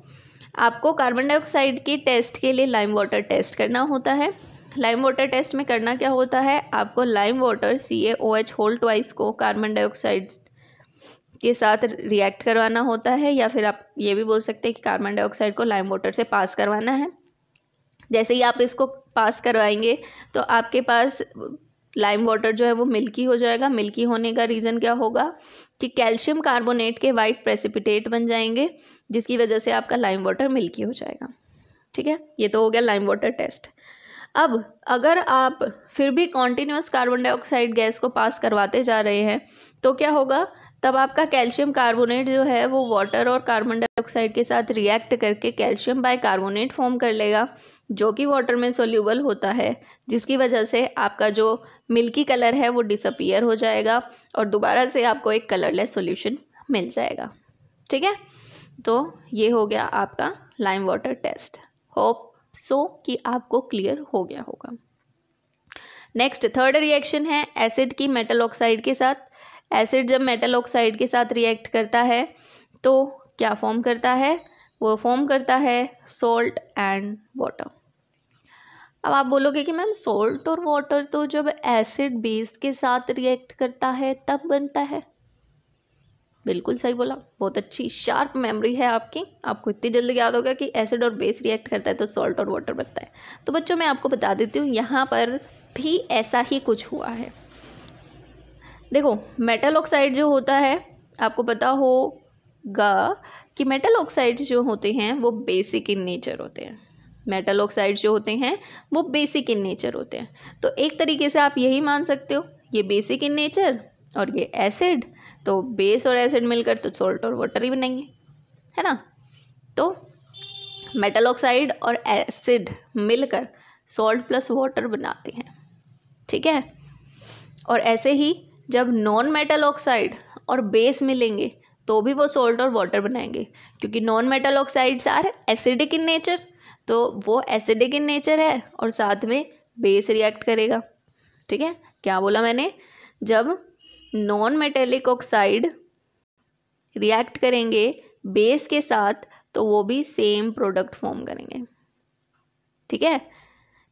आपको कार्बन डाइऑक्साइड के टेस्ट के लिए लाइम वाटर टेस्ट करना होता है लाइम वाटर टेस्ट में करना क्या होता है आपको lime water C A O H whole twice को कार्बन डाइऑक्साइड के साथ रिएक्ट करवाना होता है या फिर आप ये भी बोल सकते हैं कि कार्बन डाइऑक्साइड को लाइम वाटर से पास करवाना है जैसे ही आप इसको पास करवाएंगे तो आपके पास लाइम वाटर जो है वो मिल्की हो जाएगा मिल्की होने का रीज़न क्या होगा कि कैल्शियम कार्बोनेट के वाइट प्रेसिपिटेट बन जाएंगे जिसकी वजह से आपका लाइम वाटर मिल्की हो जाएगा ठीक है ये तो हो गया लाइम वाटर टेस्ट अब अगर आप फिर भी कॉन्टिन्यूस कार्बन डाइऑक्साइड गैस को पास करवाते जा रहे हैं तो क्या होगा तब आपका कैल्शियम कार्बोनेट जो है वो वाटर और कार्बन डाइऑक्साइड के साथ रिएक्ट करके कैल्शियम बाइकार्बोनेट फॉर्म कर लेगा जो कि वाटर में सोल्यूबल होता है जिसकी वजह से आपका जो मिल्की कलर है वो डिसअपियर हो जाएगा और दोबारा से आपको एक कलरलेस सोल्यूशन मिल जाएगा ठीक है तो ये हो गया आपका lime water test hope so so, कि आपको क्लियर हो गया होगा नेक्स्ट थर्ड रिएक्शन है एसिड की मेटल ऑक्साइड के साथ एसिड जब मेटल ऑक्साइड के साथ रिएक्ट करता है तो क्या फॉर्म करता है वो फॉर्म करता है सोल्ट एंड वाटर अब आप बोलोगे कि मैम सोल्ट और वाटर तो जब एसिड बेस के साथ रिएक्ट करता है तब बनता है बिल्कुल सही बोला बहुत अच्छी शार्प मेमोरी है आपकी आपको इतनी जल्दी याद होगा कि एसिड और बेस रिएक्ट करता है तो सॉल्ट और वाटर बनता है तो बच्चों मैं आपको बता देती हूँ यहाँ पर भी ऐसा ही कुछ हुआ है देखो मेटल ऑक्साइड जो होता है आपको पता होगा कि मेटल ऑक्साइड जो होते हैं वो बेसिक इन नेचर होते हैं मेटल ऑक्साइड जो होते हैं वो बेसिक इन नेचर होते हैं तो एक तरीके से आप यही मान सकते हो ये बेसिक इन नेचर और ये एसिड तो बेस और एसिड मिलकर तो सॉल्ट और वाटर ही बनाएंगे है ना तो मेटल ऑक्साइड और एसिड मिलकर सॉल्ट प्लस वाटर बनाते हैं ठीक है और ऐसे ही जब नॉन मेटल ऑक्साइड और बेस मिलेंगे तो भी वो सॉल्ट और वाटर बनाएंगे क्योंकि non metal oxides are acidic in nature तो वो एसिडिक इन नेचर है और साथ में बेस रिएक्ट करेगा ठीक है क्या बोला मैंने जब नॉन मेटेलिक ऑक्साइड रिएक्ट करेंगे बेस के साथ तो वो भी सेम प्रोडक्ट फॉर्म करेंगे ठीक है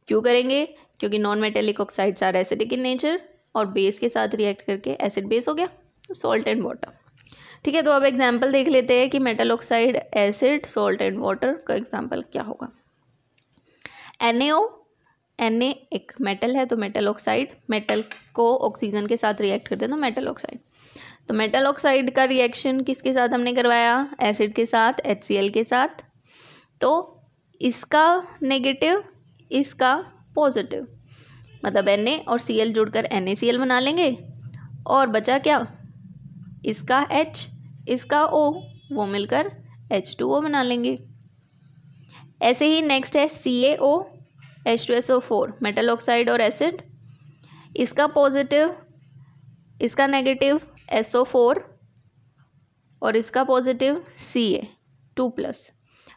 क्यों करेंगे क्योंकि non metallic oxides are acidic in nature और बेस के साथ रिएक्ट करके एसिड बेस हो गया सॉल्ट एंड वाटर ठीक है तो अब एग्जाम्पल देख लेते हैं कि metal oxide acid salt and water का एग्जाम्पल क्या होगा एनएओ एन एक मेटल है तो मेटल ऑक्साइड मेटल को ऑक्सीजन के साथ रिएक्ट करते हैं तो मेटल ऑक्साइड तो मेटल ऑक्साइड का रिएक्शन किसके साथ हमने करवाया एसिड के साथ एच के साथ तो इसका नेगेटिव इसका पॉजिटिव मतलब एन और सी एल जुड़कर एन बना लेंगे और बचा क्या इसका एच इसका ओ वो मिलकर एच टू ओ बना लेंगे ऐसे ही नेक्स्ट है C A O H two four metal oxide और एसिड इसका पॉजिटिव इसका नेगेटिव SO4 फोर और इसका positive C A two plus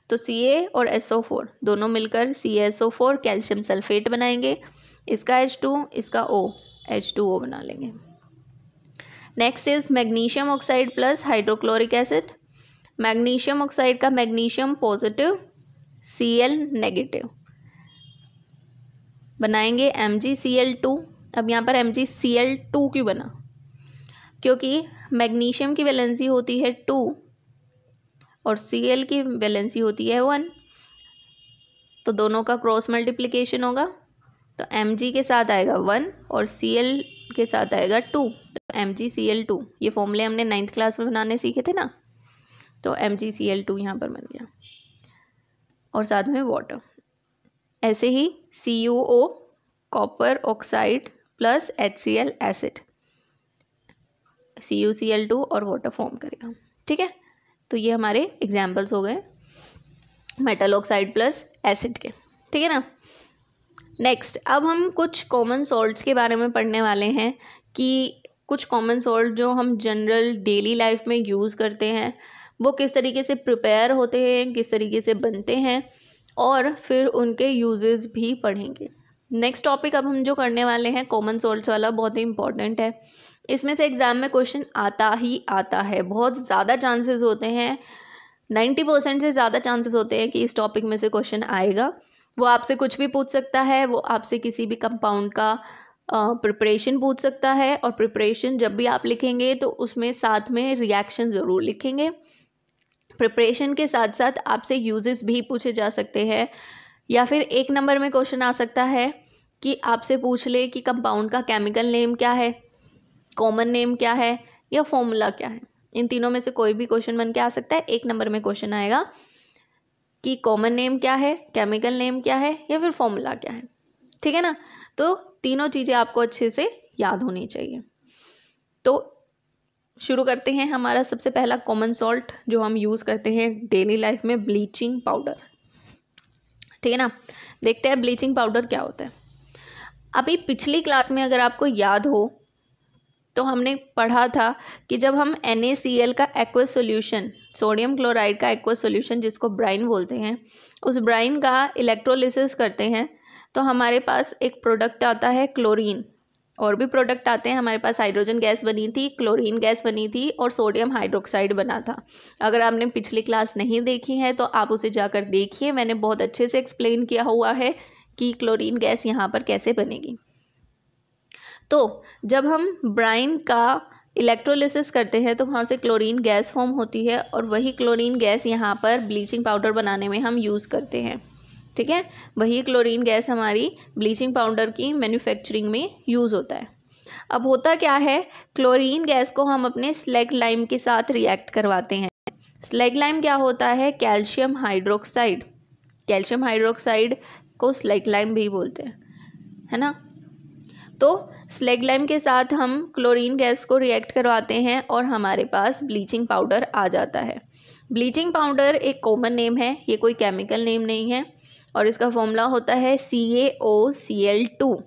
तो सी ए और SO4 फोर दोनों मिलकर C S four calcium sulphate बनाएंगे इसका एच टू इसका ओ एच टू ओ बना लेंगे next is magnesium oxide plus hydrochloric acid magnesium oxide का magnesium positive C L negative बनाएंगे M G C L two अब यहाँ पर M G C L two क्यों बना क्योंकि मैग्नीशियम की वैलेंसी होती है टू और सी एल की वैलेंसी होती है वन तो दोनों का क्रॉस मल्टीप्लिकेशन होगा तो एम जी के साथ आएगा वन और सी एल के साथ आएगा टू तो M G C L two ये फॉर्मूले हमने नाइन्थ क्लास में बनाने सीखे थे ना तो M G C L two यहाँ पर बन गया और साथ में वाटर ऐसे ही C U O copper oxide plus H C L acid C U C L two और वाटर फॉर्म करेगा ठीक है तो ये हमारे एग्जाम्पल्स हो गए मेटल ऑक्साइड प्लस एसिड के ठीक है ना नेक्स्ट अब हम कुछ कॉमन सॉल्ट्स के बारे में पढ़ने वाले हैं कि कुछ कॉमन सॉल्ट जो हम जनरल डेली लाइफ में यूज़ करते हैं वो किस तरीके से प्रिपेयर होते हैं किस तरीके से बनते हैं और फिर उनके यूजेस भी पढ़ेंगे नेक्स्ट टॉपिक अब हम जो करने वाले हैं कॉमन सोल्ट वाला बहुत ही इंपॉर्टेंट है इसमें से एग्ज़ाम में क्वेश्चन आता ही आता है बहुत ज़्यादा चांसेस होते हैं नाइन्टी परसेंट से ज़्यादा चांसेस होते हैं कि इस टॉपिक में से क्वेश्चन आएगा वो आपसे कुछ भी पूछ सकता है वो आपसे किसी भी कंपाउंड का प्रिपरेशन पूछ सकता है और प्रिपरेशन जब भी आप लिखेंगे तो उसमें साथ में रिएक्शन ज़रूर लिखेंगे प्रिपरेशन के साथ साथ आपसे यूजेस भी पूछे जा सकते हैं या फिर एक नंबर में क्वेश्चन आ सकता है कि आपसे पूछ ले कि कंपाउंड का केमिकल नेम क्या है कॉमन नेम क्या है या फॉर्मूला क्या है इन तीनों में से कोई भी क्वेश्चन बन के आ सकता है एक नंबर में क्वेश्चन आएगा कि कॉमन नेम क्या है केमिकल नेम क्या है या फिर फॉर्मूला क्या है ठीक है ना तो तीनों चीज़ें आपको अच्छे से याद होनी चाहिए तो शुरू करते हैं हमारा सबसे पहला कॉमन सॉल्ट जो हम यूज़ करते हैं डेली लाइफ में ब्लीचिंग पाउडर ठीक है ना देखते हैं ब्लीचिंग पाउडर क्या होता है अभी पिछली क्लास में अगर आपको याद हो तो हमने पढ़ा था कि जब हम एन का एक्व सोल्यूशन सोडियम क्लोराइड का एक्वा सोल्यूशन जिसको ब्राइन बोलते हैं उस ब्राइन का इलेक्ट्रोलिसिस करते हैं तो हमारे पास एक प्रोडक्ट आता है क्लोरीन और भी प्रोडक्ट आते हैं हमारे पास हाइड्रोजन गैस बनी थी क्लोरीन गैस बनी थी और सोडियम हाइड्रोक्साइड बना था अगर आपने पिछली क्लास नहीं देखी है तो आप उसे जाकर देखिए मैंने बहुत अच्छे से एक्सप्लेन किया हुआ है कि क्लोरीन गैस यहाँ पर कैसे बनेगी तो जब हम ब्राइन का इलेक्ट्रोलिसिस करते हैं तो वहाँ से क्लोरीन गैस फॉर्म होती है और वही क्लोरीन गैस यहाँ पर ब्लीचिंग पाउडर बनाने में हम यूज़ करते हैं ठीक है वही क्लोरीन गैस हमारी ब्लीचिंग पाउडर की मैन्युफैक्चरिंग में यूज़ होता है अब होता क्या है क्लोरीन गैस को हम अपने स्लेग लाइम के साथ रिएक्ट करवाते हैं स्लेग लाइम क्या होता है कैल्शियम हाइड्रोक्साइड कैल्शियम हाइड्रोक्साइड को स्लेग लाइम भी बोलते हैं है ना तो स्लेग लाइम के साथ हम क्लोरीन गैस को रिएक्ट करवाते हैं और हमारे पास ब्लीचिंग पाउडर आ जाता है ब्लीचिंग पाउडर एक कॉमन नेम है ये कोई केमिकल नेम नहीं है और इसका फॉर्मूला होता है CaOCl2 CaOCl2 O C L two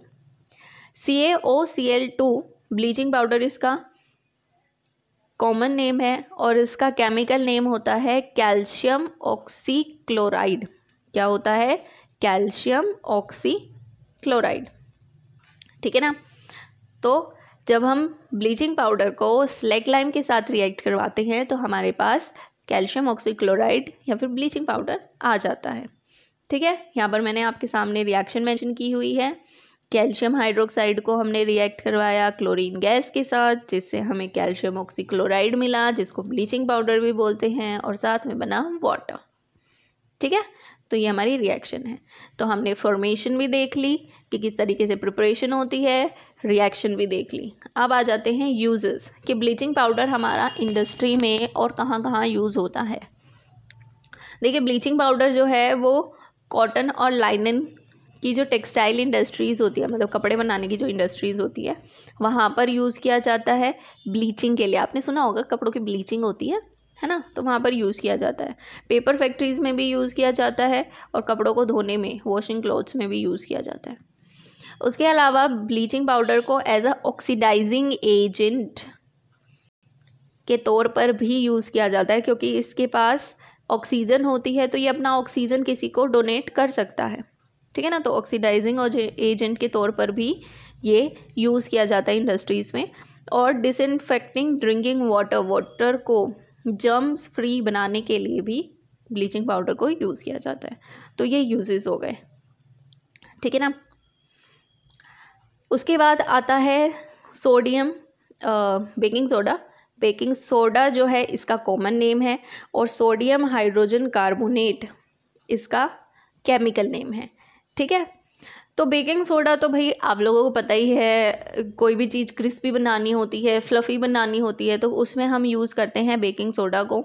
C A C L two bleaching powder इसका कॉमन नेम है और इसका केमिकल नेम होता है कैल्शियम ऑक्सीक्लोराइड क्या होता है कैल्शियम ऑक्सीक्लोराइड ठीक है ना तो जब हम ब्लीचिंग पाउडर को स्लेक लाइम के साथ रिएक्ट करवाते हैं तो हमारे पास कैल्शियम ऑक्सीक्लोराइड या फिर ब्लीचिंग पाउडर आ जाता है ठीक है यहाँ पर मैंने आपके सामने रिएक्शन मेंशन की हुई है कैल्शियम हाइड्रोक्साइड को हमने रिएक्ट करवाया क्लोरीन गैस के साथ जिससे हमें कैल्शियम ऑक्सीक्लोराइड मिला जिसको ब्लीचिंग पाउडर भी बोलते हैं और साथ में बना वाटर ठीक है तो ये हमारी रिएक्शन है तो हमने फॉर्मेशन भी देख ली कि किस तरीके से प्रिपरेशन होती है रिएक्शन भी देख ली अब आ जाते हैं यूजेस कि ब्लीचिंग पाउडर हमारा इंडस्ट्री में और कहाँ कहाँ यूज़ होता है देखिए ब्लीचिंग पाउडर जो है वो कॉटन और लाइनन की जो टेक्सटाइल इंडस्ट्रीज़ होती है मतलब कपड़े बनाने की जो इंडस्ट्रीज़ होती है वहाँ पर यूज़ किया जाता है ब्लीचिंग के लिए आपने सुना होगा कपड़ों की ब्लीचिंग होती है है ना तो वहाँ पर यूज़ किया जाता है पेपर फैक्ट्रीज़ में भी यूज़ किया जाता है और कपड़ों को धोने में वॉशिंग क्लॉथ्स में भी यूज़ किया जाता है उसके अलावा ब्लीचिंग पाउडर को एज अ ऑक्सीडाइजिंग एजेंट के तौर पर भी यूज़ किया जाता है क्योंकि इसके पास ऑक्सीजन होती है तो ये अपना ऑक्सीजन किसी को डोनेट कर सकता है ठीक है ना तो ऑक्सीडाइजिंग और एजेंट के तौर पर भी ये यूज़ किया जाता है इंडस्ट्रीज़ में और डिसइनफेक्टिंग ड्रिंकिंग वाटर वाटर को जम्स फ्री बनाने के लिए भी ब्लीचिंग पाउडर को यूज़ किया जाता है तो ये यूजेस हो गए ठीक है ना उसके बाद आता है sodium baking soda baking soda जो है इसका कॉमन नेम है और सोडियम हाइड्रोजन कार्बोनेट इसका केमिकल नेम है ठीक है तो बेकिंग सोडा तो भाई आप लोगों को पता ही है कोई भी चीज़ क्रिस्पी बनानी होती है फ्लफ़ी बनानी होती है तो उसमें हम यूज़ करते हैं बेकिंग सोडा को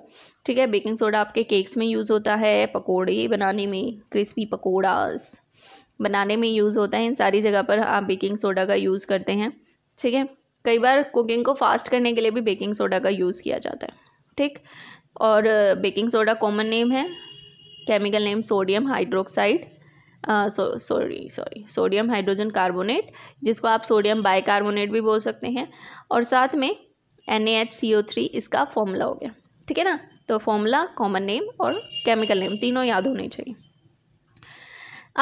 ठीक है बेकिंग सोडा आपके केक्स में यूज़ होता है पकोड़े बनाने में क्रिस्पी पकोड़ास बनाने में यूज़ होता है इन सारी जगह पर आप बेकिंग सोडा का यूज़ करते हैं ठीक है कई बार कुकिंग को फास्ट करने के लिए भी बेकिंग सोडा का यूज़ किया जाता है ठीक और बेकिंग सोडा कॉमन नेम है chemical name sodium hydroxide sorry sorry sodium hydrogen carbonate जिसको आप सोडियम बाइकार्बोनेट भी बोल सकते हैं और साथ में N H C O three इसका फॉर्मूला हो गया ठीक है ना तो फॉर्मूला कॉमन नेम और केमिकल नेम तीनों याद होने चाहिए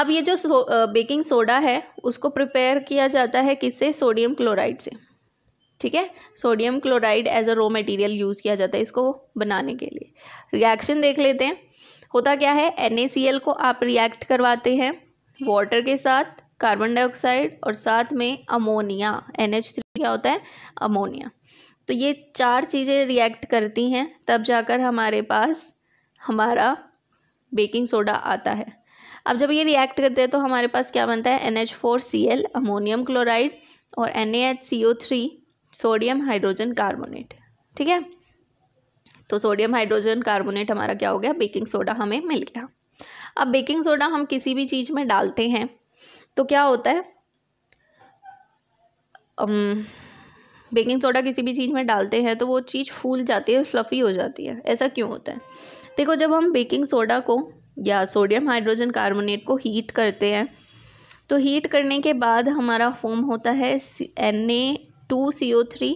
अब ये जो सो, बेकिंग सोडा है उसको प्रिपेयर किया जाता है किससे सोडियम क्लोराइड से ठीक है sodium chloride as a raw material use किया जाता है इसको बनाने के लिए रिएक्शन देख लेते हैं होता क्या है एन को आप रिएक्ट करवाते हैं वाटर के साथ कार्बन डाइऑक्साइड और साथ में अमोनिया एन क्या होता है अमोनिया तो ये चार चीज़ें रिएक्ट करती हैं तब जाकर हमारे पास हमारा बेकिंग सोडा आता है अब जब ये रिएक्ट करते हैं तो हमारे पास क्या बनता है N four C L ammonium chloride और N A H C O three sodium hydrogen carbonate ठीक है तो सोडियम हाइड्रोजन कार्बोनेट हमारा क्या हो गया बेकिंग सोडा हमें मिल गया अब बेकिंग सोडा हम किसी भी चीज़ में डालते हैं तो क्या होता है अम, बेकिंग सोडा किसी भी चीज़ में डालते हैं तो वो चीज़ फूल जाती है फ्लफ़ी हो जाती है ऐसा क्यों होता है देखो जब हम बेकिंग सोडा को या सोडियम हाइड्रोजन कार्बोनेट को हीट करते हैं तो हीट करने के बाद हमारा फॉर्म होता है N A two C O three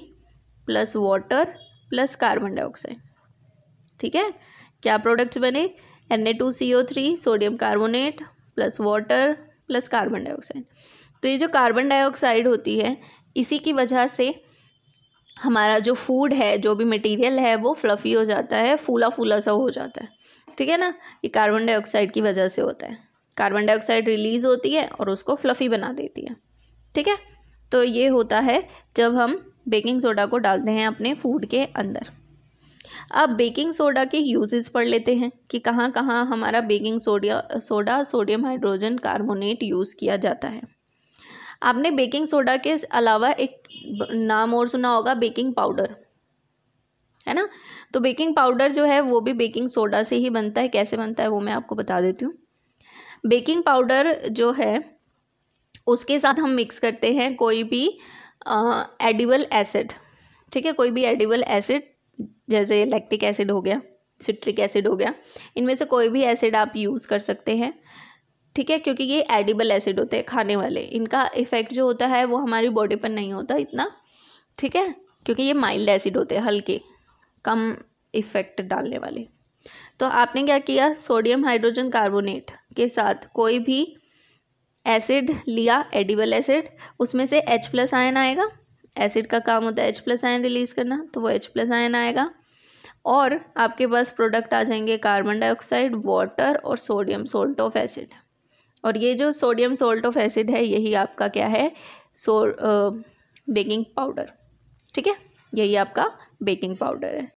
plus water plus carbon dioxide ठीक है क्या प्रोडक्ट्स बने N A two C O three sodium carbonate plus water plus carbon dioxide तो ये जो कार्बन डाइऑक्साइड होती है इसी की वजह से हमारा जो फूड है जो भी मटेरियल है वो फ्लफ़ी हो जाता है फूला फूला सा हो जाता है ठीक है ना ये कार्बन डाइऑक्साइड की वजह से होता है कार्बन डाइऑक्साइड रिलीज होती है और उसको फ्लफ़ी बना देती है ठीक है तो ये होता है जब हम बेकिंग सोडा को डालते हैं अपने फूड के अंदर अब बेकिंग सोडा के यूजेस पढ़ लेते हैं कि कहाँ कहाँ हमारा बेकिंग सोडिया soda sodium hydrogen carbonate use किया जाता है आपने बेकिंग सोडा के अलावा एक नाम और सुना होगा बेकिंग पाउडर है ना तो बेकिंग पाउडर जो है वो भी बेकिंग सोडा से ही बनता है कैसे बनता है वो मैं आपको बता देती हूँ बेकिंग पाउडर जो है उसके साथ हम मिक्स करते हैं कोई भी एडिबल एसिड ठीक है कोई भी एडिबल एसिड जैसे लैक्टिक एसिड हो गया सिट्रिक एसिड हो गया इनमें से कोई भी एसिड आप यूज़ कर सकते हैं ठीक है क्योंकि ये एडिबल एसिड होते हैं खाने वाले इनका इफ़ेक्ट जो होता है वो हमारी बॉडी पर नहीं होता इतना ठीक है क्योंकि ये माइल्ड एसिड होते हैं हल्के कम इफ़ेक्ट डालने वाले तो आपने क्या किया सोडियम हाइड्रोजन कार्बोनेट के साथ कोई भी एसिड लिया एडिबल एसिड उसमें से एच प्लस आयन आएगा एसिड का काम होता है एच प्लस आयन रिलीज करना तो वो एच प्लस आयन आएगा और आपके पास प्रोडक्ट आ जाएंगे कार्बन डाइऑक्साइड वाटर और सोडियम सोल्ट ऑफ एसिड और ये जो सोडियम सोल्ट ऑफ एसिड है यही आपका क्या है सो बेकिंग पाउडर ठीक है यही आपका बेकिंग पाउडर है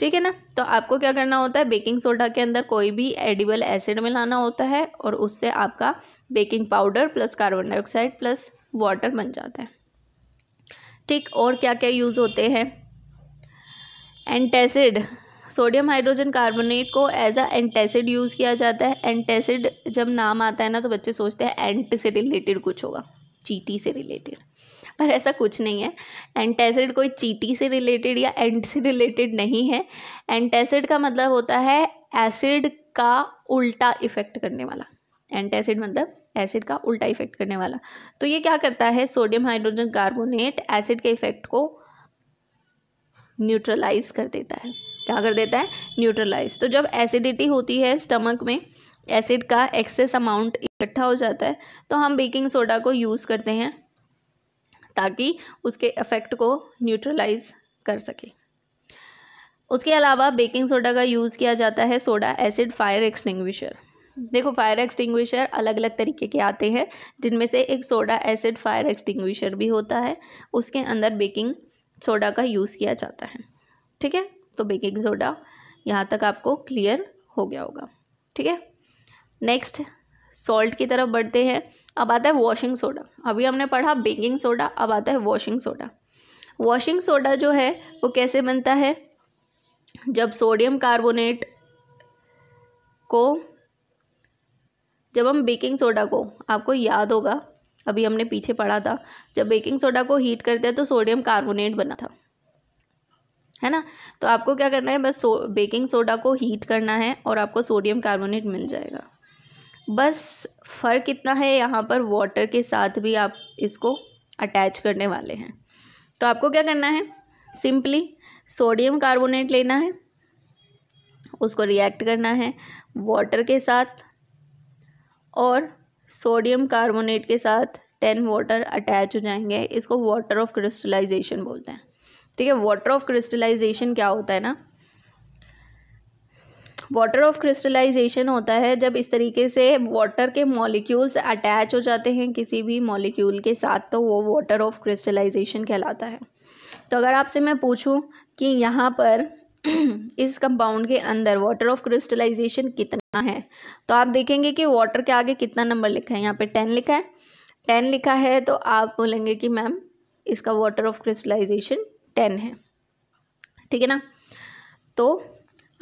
ठीक है ना तो आपको क्या करना होता है बेकिंग सोडा के अंदर कोई भी एडिबल एसिड मिलाना होता है और उससे आपका baking powder plus carbon dioxide plus water बन जाता है ठीक और क्या क्या यूज़ होते हैं एंटेसिड सोडियम हाइड्रोजन कार्बोनेट को एज अ एंटेसिड यूज़ किया जाता है एंटेसिड जब नाम आता है ना तो बच्चे सोचते हैं एंट से रिलेटेड कुछ होगा चीटी से रिलेटेड पर ऐसा कुछ नहीं है एंटेसिड कोई चीटी से रिलेटेड या एंड से रिलेटेड नहीं है एंटेसिड का मतलब होता है एसिड का उल्टा इफेक्ट करने वाला एंटेसिड मतलब एसिड का उल्टा इफेक्ट करने वाला तो ये क्या करता है सोडियम हाइड्रोजन कार्बोनेट एसिड के इफेक्ट को न्यूट्रलाइज कर देता है क्या कर देता है न्यूट्रलाइज तो जब एसिडिटी होती है स्टमक में एसिड का एक्सेस अमाउंट इकट्ठा हो जाता है तो हम बेकिंग सोडा को यूज़ करते हैं ताकि उसके इफ़ेक्ट को न्यूट्रलाइज कर सके उसके अलावा बेकिंग सोडा का यूज़ किया जाता है सोडा एसिड फायर एक्सटिंग्विशर देखो फायर एक्सटिंग्विशर अलग अलग तरीके के आते हैं जिनमें से एक सोडा एसिड फायर एक्सटिंग्विशर भी होता है उसके अंदर बेकिंग सोडा का यूज़ किया जाता है ठीक है तो बेकिंग सोडा यहाँ तक आपको क्लियर हो गया होगा ठीक है नेक्स्ट सॉल्ट की तरफ बढ़ते हैं अब आता है वॉशिंग सोडा अभी हमने पढ़ा बेकिंग सोडा अब आता है वॉशिंग सोडा वॉशिंग सोडा जो है वो कैसे बनता है जब सोडियम कार्बोनेट को जब हम बेकिंग सोडा को आपको याद होगा अभी हमने पीछे पढ़ा था जब बेकिंग सोडा को हीट करते हैं तो सोडियम कार्बोनेट बना था है ना तो आपको क्या करना है बस सो, बेकिंग सोडा को हीट करना है और आपको सोडियम कार्बोनेट मिल जाएगा बस फ़र्क इतना है यहाँ पर वाटर के साथ भी आप इसको अटैच करने वाले हैं तो आपको क्या करना है सिंपली सोडियम कार्बोनेट लेना है उसको रिएक्ट करना है वाटर के साथ और सोडियम कार्बोनेट के साथ टेन वाटर अटैच हो जाएंगे इसको वाटर ऑफ क्रिस्टलाइजेशन बोलते हैं ठीक है वाटर ऑफ क्रिस्टलाइजेशन क्या होता है ना वाटर ऑफ क्रिस्टलाइजेशन होता है जब इस तरीके से वाटर के मॉलिक्यूल्स अटैच हो जाते हैं किसी भी मॉलिक्यूल के साथ तो वो वाटर ऑफ क्रिस्टलाइजेशन कहलाता है तो अगर आपसे मैं पूछूं कि यहाँ पर इस कंपाउंड के अंदर वाटर ऑफ क्रिस्टलाइजेशन कितना है तो आप देखेंगे कि वाटर के आगे कितना नंबर लिखा है यहाँ पे टेन लिखा है टेन लिखा है तो आप बोलेंगे कि मैम इसका वाटर ऑफ क्रिस्टलाइजेशन टेन है ठीक है ना तो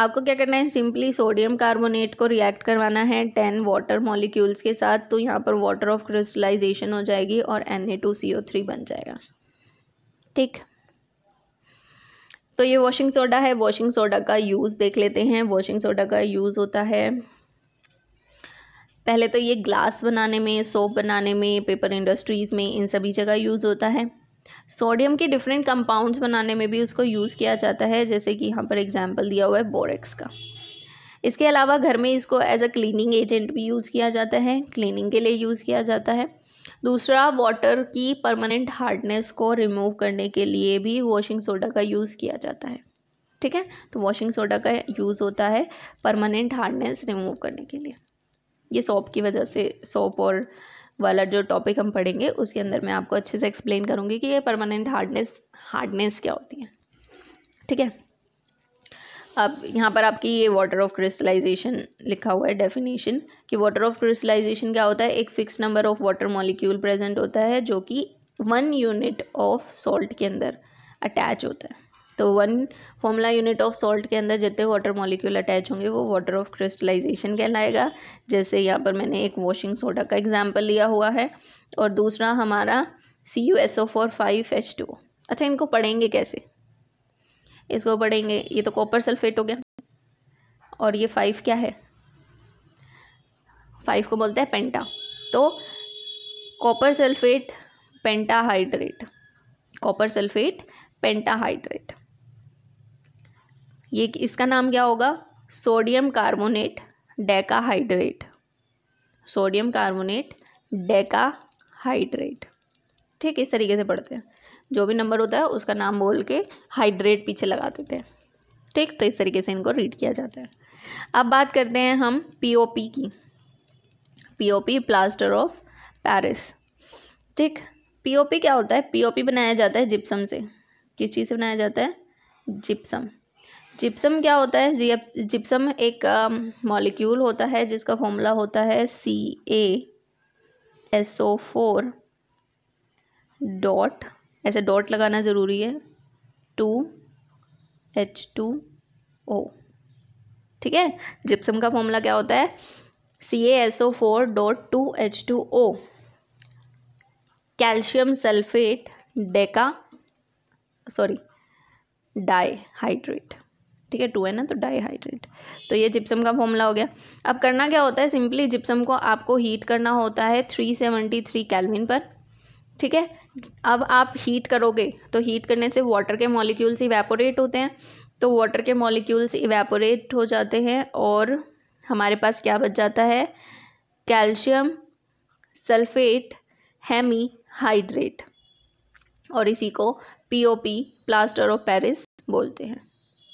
आपको क्या करना है सिंपली सोडियम कार्बोनेट को रिएक्ट करवाना है टेन वाटर मॉलिक्यूल्स के साथ तो यहाँ पर वाटर ऑफ क्रिस्टलाइजेशन हो जाएगी और एन ए टू थ्री बन जाएगा ठीक तो ये वॉशिंग सोडा है वॉशिंग सोडा का यूज़ देख लेते हैं वॉशिंग सोडा का यूज़ होता है पहले तो ये ग्लास बनाने में सोप बनाने में पेपर इंडस्ट्रीज़ में इन सभी जगह यूज़ होता है सोडियम के डिफरेंट कंपाउंड्स बनाने में भी उसको यूज़ किया जाता है जैसे कि यहाँ पर एग्जाम्पल दिया हुआ है बोरेक्स का इसके अलावा घर में इसको एज अ क्लीनिंग एजेंट भी यूज़ किया जाता है क्लीनिंग के लिए यूज़ किया जाता है दूसरा वाटर की परमानेंट हार्डनेस को रिमूव करने के लिए भी वॉशिंग सोडा का यूज़ किया जाता है ठीक है तो वॉशिंग सोडा का यूज़ होता है परमानेंट हार्डनेस रिमूव करने के लिए ये सॉप की वजह से सॉप और वाला जो टॉपिक हम पढ़ेंगे उसके अंदर मैं आपको अच्छे से एक्सप्लेन करूँगी कि ये परमानेंट हार्डनेस हार्डनेस क्या होती है ठीक है अब यहाँ पर आपकी ये वाटर ऑफ क्रिस्टलाइजेशन लिखा हुआ है डेफिनेशन कि वाटर ऑफ क्रिस्टलाइजेशन क्या होता है एक fix number of water molecule present होता है जो कि वन यूनिट ऑफ सॉल्ट के अंदर अटैच होता है तो one formula unit of salt के अंदर जितने वाटर मॉलिक्यूल अटैच होंगे वो वाटर ऑफ क्रिस्टलाइजेशन कहलाएगा जैसे यहाँ पर मैंने एक वॉशिंग सोडा का एग्जाम्पल लिया हुआ है और दूसरा हमारा C U S O four five H two अच्छा इनको पढ़ेंगे कैसे इसको पढ़ेंगे ये तो कॉपर सल्फेट हो गया और ये फाइव क्या है फाइव को बोलते हैं पेंटा तो copper sulphate pentahydrate copper sulphate pentahydrate ये इसका नाम क्या होगा sodium carbonate decahydrate sodium carbonate decahydrate ठीक इस तरीके से पढ़ते हैं जो भी नंबर होता है उसका नाम बोल के हाइड्रेट पीछे लगा देते हैं ठीक तो इस तरीके से इनको रीड किया जाता है अब बात करते हैं हम पीओपी की पीओपी प्लास्टर ऑफ पेरिस ठीक पीओपी क्या होता है पीओपी बनाया जाता है जिप्सम से किस चीज़ से बनाया जाता है जिप्सम जिप्सम क्या होता है जिप्सम एक मॉलिक्यूल um, होता है जिसका फॉर्मूला होता है C A S O four dot ऐसे डॉट लगाना ज़रूरी है टू एच टू ओ ठीक है जिप्सम का फॉर्मूला क्या होता है C A S O four dot two H two O calcium sulphate deca sorry dihydrate ठीक है टू है ना तो डाईहाइड्रेट तो ये जिप्सम का फॉर्मूला हो गया अब करना क्या होता है सिंपली जिप्सम को आपको हीट करना होता है थ्री सेवेंटी थ्री कैलविन पर ठीक है अब आप हीट करोगे तो हीट करने से वाटर के मॉलिक्यूल्स इवेपोरेट होते हैं तो वाटर के मॉलिक्यूल्स इवेपोरेट हो जाते हैं और हमारे पास क्या बच जाता है कैल्शियम सल्फेट हैमी हाइड्रेट और इसी को पी प्लास्टर ऑफ पेरिस बोलते हैं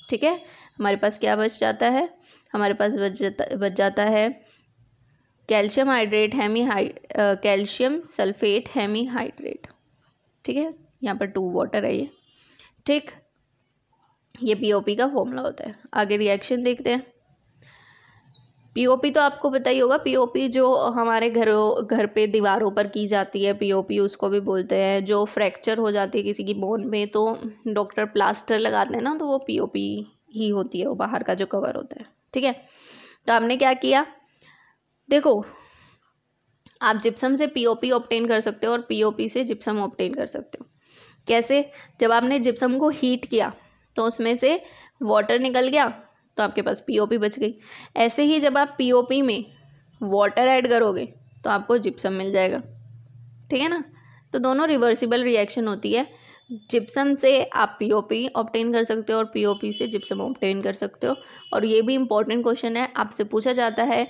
ठीक है हमारे पास क्या बच जाता है हमारे पास बच जाता बच जाता है calcium hydrate hemi calcium sulphate hemi hydrate ठीक है यहाँ पर टू वाटर है ये ठीक ये पीओपी का फॉर्मूला होता है आगे रिएक्शन देखते हैं पीओपी तो आपको पता ही होगा पीओपी जो हमारे घरों घर पे दीवारों पर की जाती है पीओपी उसको भी बोलते हैं जो फ्रैक्चर हो जाती है किसी की बोन में तो डॉक्टर प्लास्टर लगाते हैं ना तो वो पीओपी ही होती है वो बाहर का जो कवर होता है ठीक है तो हमने क्या किया देखो आप जिप्सम से पीओपी ऑप्टेन कर सकते हो और पीओपी से जिप्सम ऑप्टेन कर सकते हो कैसे जब आपने जिप्सम को हीट किया तो उसमें से वाटर निकल गया तो आपके पास पी बच गई ऐसे ही जब आप पी में वाटर ऐड करोगे तो आपको जिप्सम मिल जाएगा ठीक है ना तो दोनों रिवर्सिबल रिएक्शन होती है जिप्सम से आप पी ओ पी ऑप्टेन कर सकते हो और पी ओ पी से जिप्सम ऑप्टेन कर सकते हो और ये भी इम्पोर्टेंट क्वेश्चन है आपसे पूछा जाता है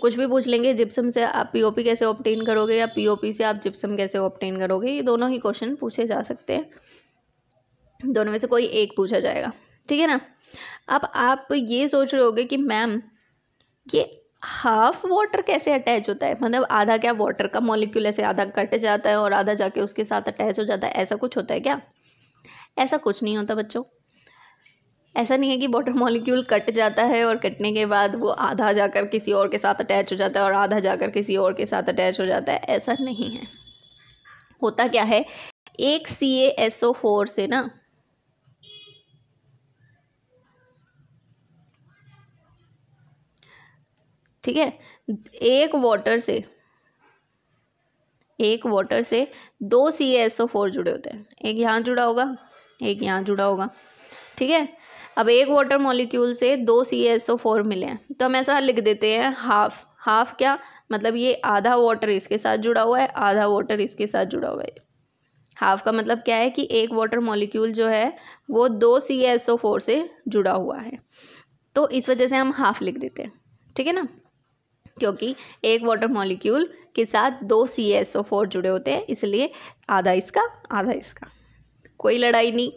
कुछ भी पूछ लेंगे जिप्सम से आप पी ओ पी कैसे ऑप्टेन करोगे या पी ओ पी से आप जिप्सम कैसे ऑप्टेन करोगे ये दोनों ही क्वेश्चन पूछे जा सकते हैं दोनों में से कोई एक पूछा जाएगा ठीक है ना अब आप ये सोच रहे होगे कि मैम ये हाफ वाटर कैसे अटैच होता है मतलब आधा क्या वाटर का मॉलिक्यूल ऐसे आधा कट जाता है और आधा जाके उसके साथ अटैच हो जाता है ऐसा कुछ होता है क्या ऐसा कुछ नहीं होता बच्चों ऐसा नहीं है कि वाटर मॉलिक्यूल कट जाता है और कटने के बाद वो आधा जाकर किसी और के साथ अटैच हो जाता है और आधा जाकर किसी और के साथ अटैच हो जाता है ऐसा नहीं है होता क्या है एक सी एस ओ फोर से ना ठीक है एक वाटर से एक वाटर से दो सी एस ओ फोर जुड़े होते हैं एक यहाँ जुड़ा होगा एक यहाँ जुड़ा होगा ठीक है अब एक वाटर मॉलिक्यूल से दो सी एस ओ फोर मिले हैं तो हम ऐसा लिख देते हैं हाफ हाफ क्या मतलब ये आधा वाटर इसके साथ जुड़ा हुआ है आधा वाटर इसके साथ जुड़ा हुआ है हाफ का मतलब क्या है कि एक वाटर मॉलिक्यूल जो है वो दो सी एस ओ फोर से जुड़ा हुआ है तो इस वजह से हम हाफ लिख देते हैं ठीक है ना क्योंकि एक वाटर मॉलिक्यूल के साथ दो सी एस ओ फोर जुड़े होते हैं इसलिए आधा इसका आधा इसका कोई लड़ाई नहीं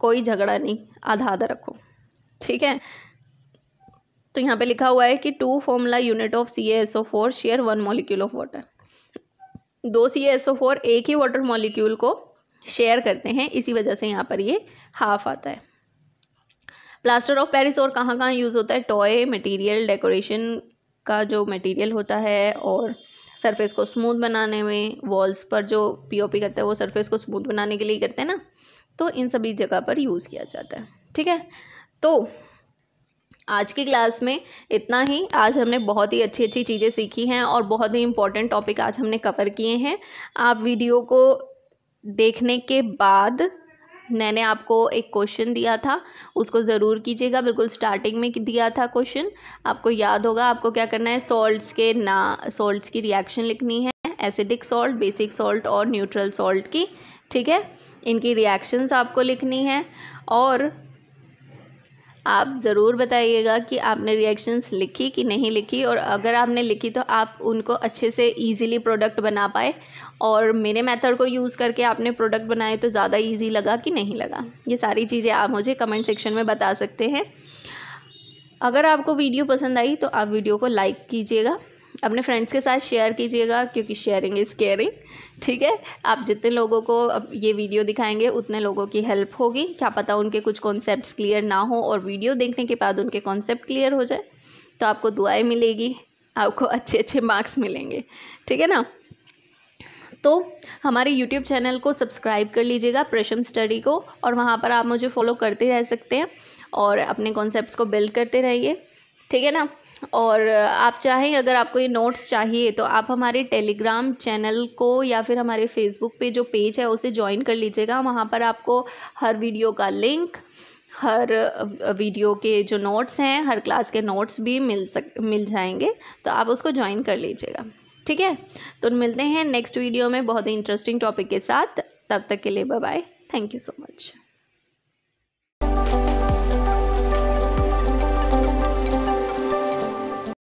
कोई झगड़ा नहीं आधा आधा रखो ठीक है तो यहाँ पे लिखा हुआ है कि two formula unit of C S O four share one molecule of water दो सी एस ओ फोर एक ही वाटर मॉलिक्यूल को शेयर करते हैं इसी वजह से यहाँ पर ये हाफ आता है प्लास्टर ऑफ पेरिस और कहाँ कहाँ यूज़ होता है टॉय मटेरियल डेकोरेशन का जो मटेरियल होता है और सरफेस को स्मूथ बनाने में वॉल्स पर जो पीओपी करते हैं वो सरफेस को स्मूथ बनाने के लिए करते हैं ना तो इन सभी जगह पर यूज़ किया जाता है ठीक है तो आज की क्लास में इतना ही आज हमने बहुत ही अच्छी अच्छी चीज़ें सीखी हैं और बहुत ही इंपॉर्टेंट टॉपिक आज हमने कवर किए हैं आप वीडियो को देखने के बाद मैंने आपको एक क्वेश्चन दिया था उसको ज़रूर कीजिएगा बिल्कुल स्टार्टिंग में दिया था क्वेश्चन आपको याद होगा आपको क्या करना है सॉल्ट्स के ना सॉल्ट्स की रिएक्शन लिखनी है एसिडिक सॉल्ट बेसिक सॉल्ट और न्यूट्रल सॉल्ट की ठीक है इनकी रिएक्शंस आपको लिखनी है और आप ज़रूर बताइएगा कि आपने रिएक्शंस लिखी कि नहीं लिखी और अगर आपने लिखी तो आप उनको अच्छे से इजीली प्रोडक्ट बना पाए और मेरे मेथड को यूज़ करके आपने प्रोडक्ट बनाए तो ज़्यादा इजी लगा कि नहीं लगा ये सारी चीज़ें आप मुझे कमेंट सेक्शन में बता सकते हैं अगर आपको वीडियो पसंद आई तो आप वीडियो को लाइक कीजिएगा अपने फ्रेंड्स के साथ शेयर कीजिएगा क्योंकि शेयरिंग इज़ केयरिंग ठीक है आप जितने लोगों को अब ये वीडियो दिखाएंगे उतने लोगों की हेल्प होगी क्या पता उनके कुछ कॉन्सेप्ट क्लियर ना हो और वीडियो देखने के बाद उनके कॉन्सेप्ट क्लियर हो जाए तो आपको दुआएं मिलेगी आपको अच्छे अच्छे मार्क्स मिलेंगे ठीक है ना तो हमारे यूट्यूब चैनल को सब्सक्राइब कर लीजिएगा प्रशम स्टडी को और वहाँ पर आप मुझे फॉलो करते रह सकते हैं और अपने कॉन्सेप्ट को बिल्ड करते रहिए ठीक है ना और आप चाहें अगर आपको ये नोट्स चाहिए तो आप हमारे टेलीग्राम चैनल को या फिर हमारे फेसबुक पे जो पेज है उसे ज्वाइन कर लीजिएगा वहाँ पर आपको हर वीडियो का लिंक हर वीडियो के जो नोट्स हैं हर क्लास के नोट्स भी मिल सक मिल जाएंगे तो आप उसको ज्वाइन कर लीजिएगा ठीक है तो मिलते हैं नेक्स्ट वीडियो में बहुत ही इंटरेस्टिंग टॉपिक के साथ तब तक के लिए bye thank you so much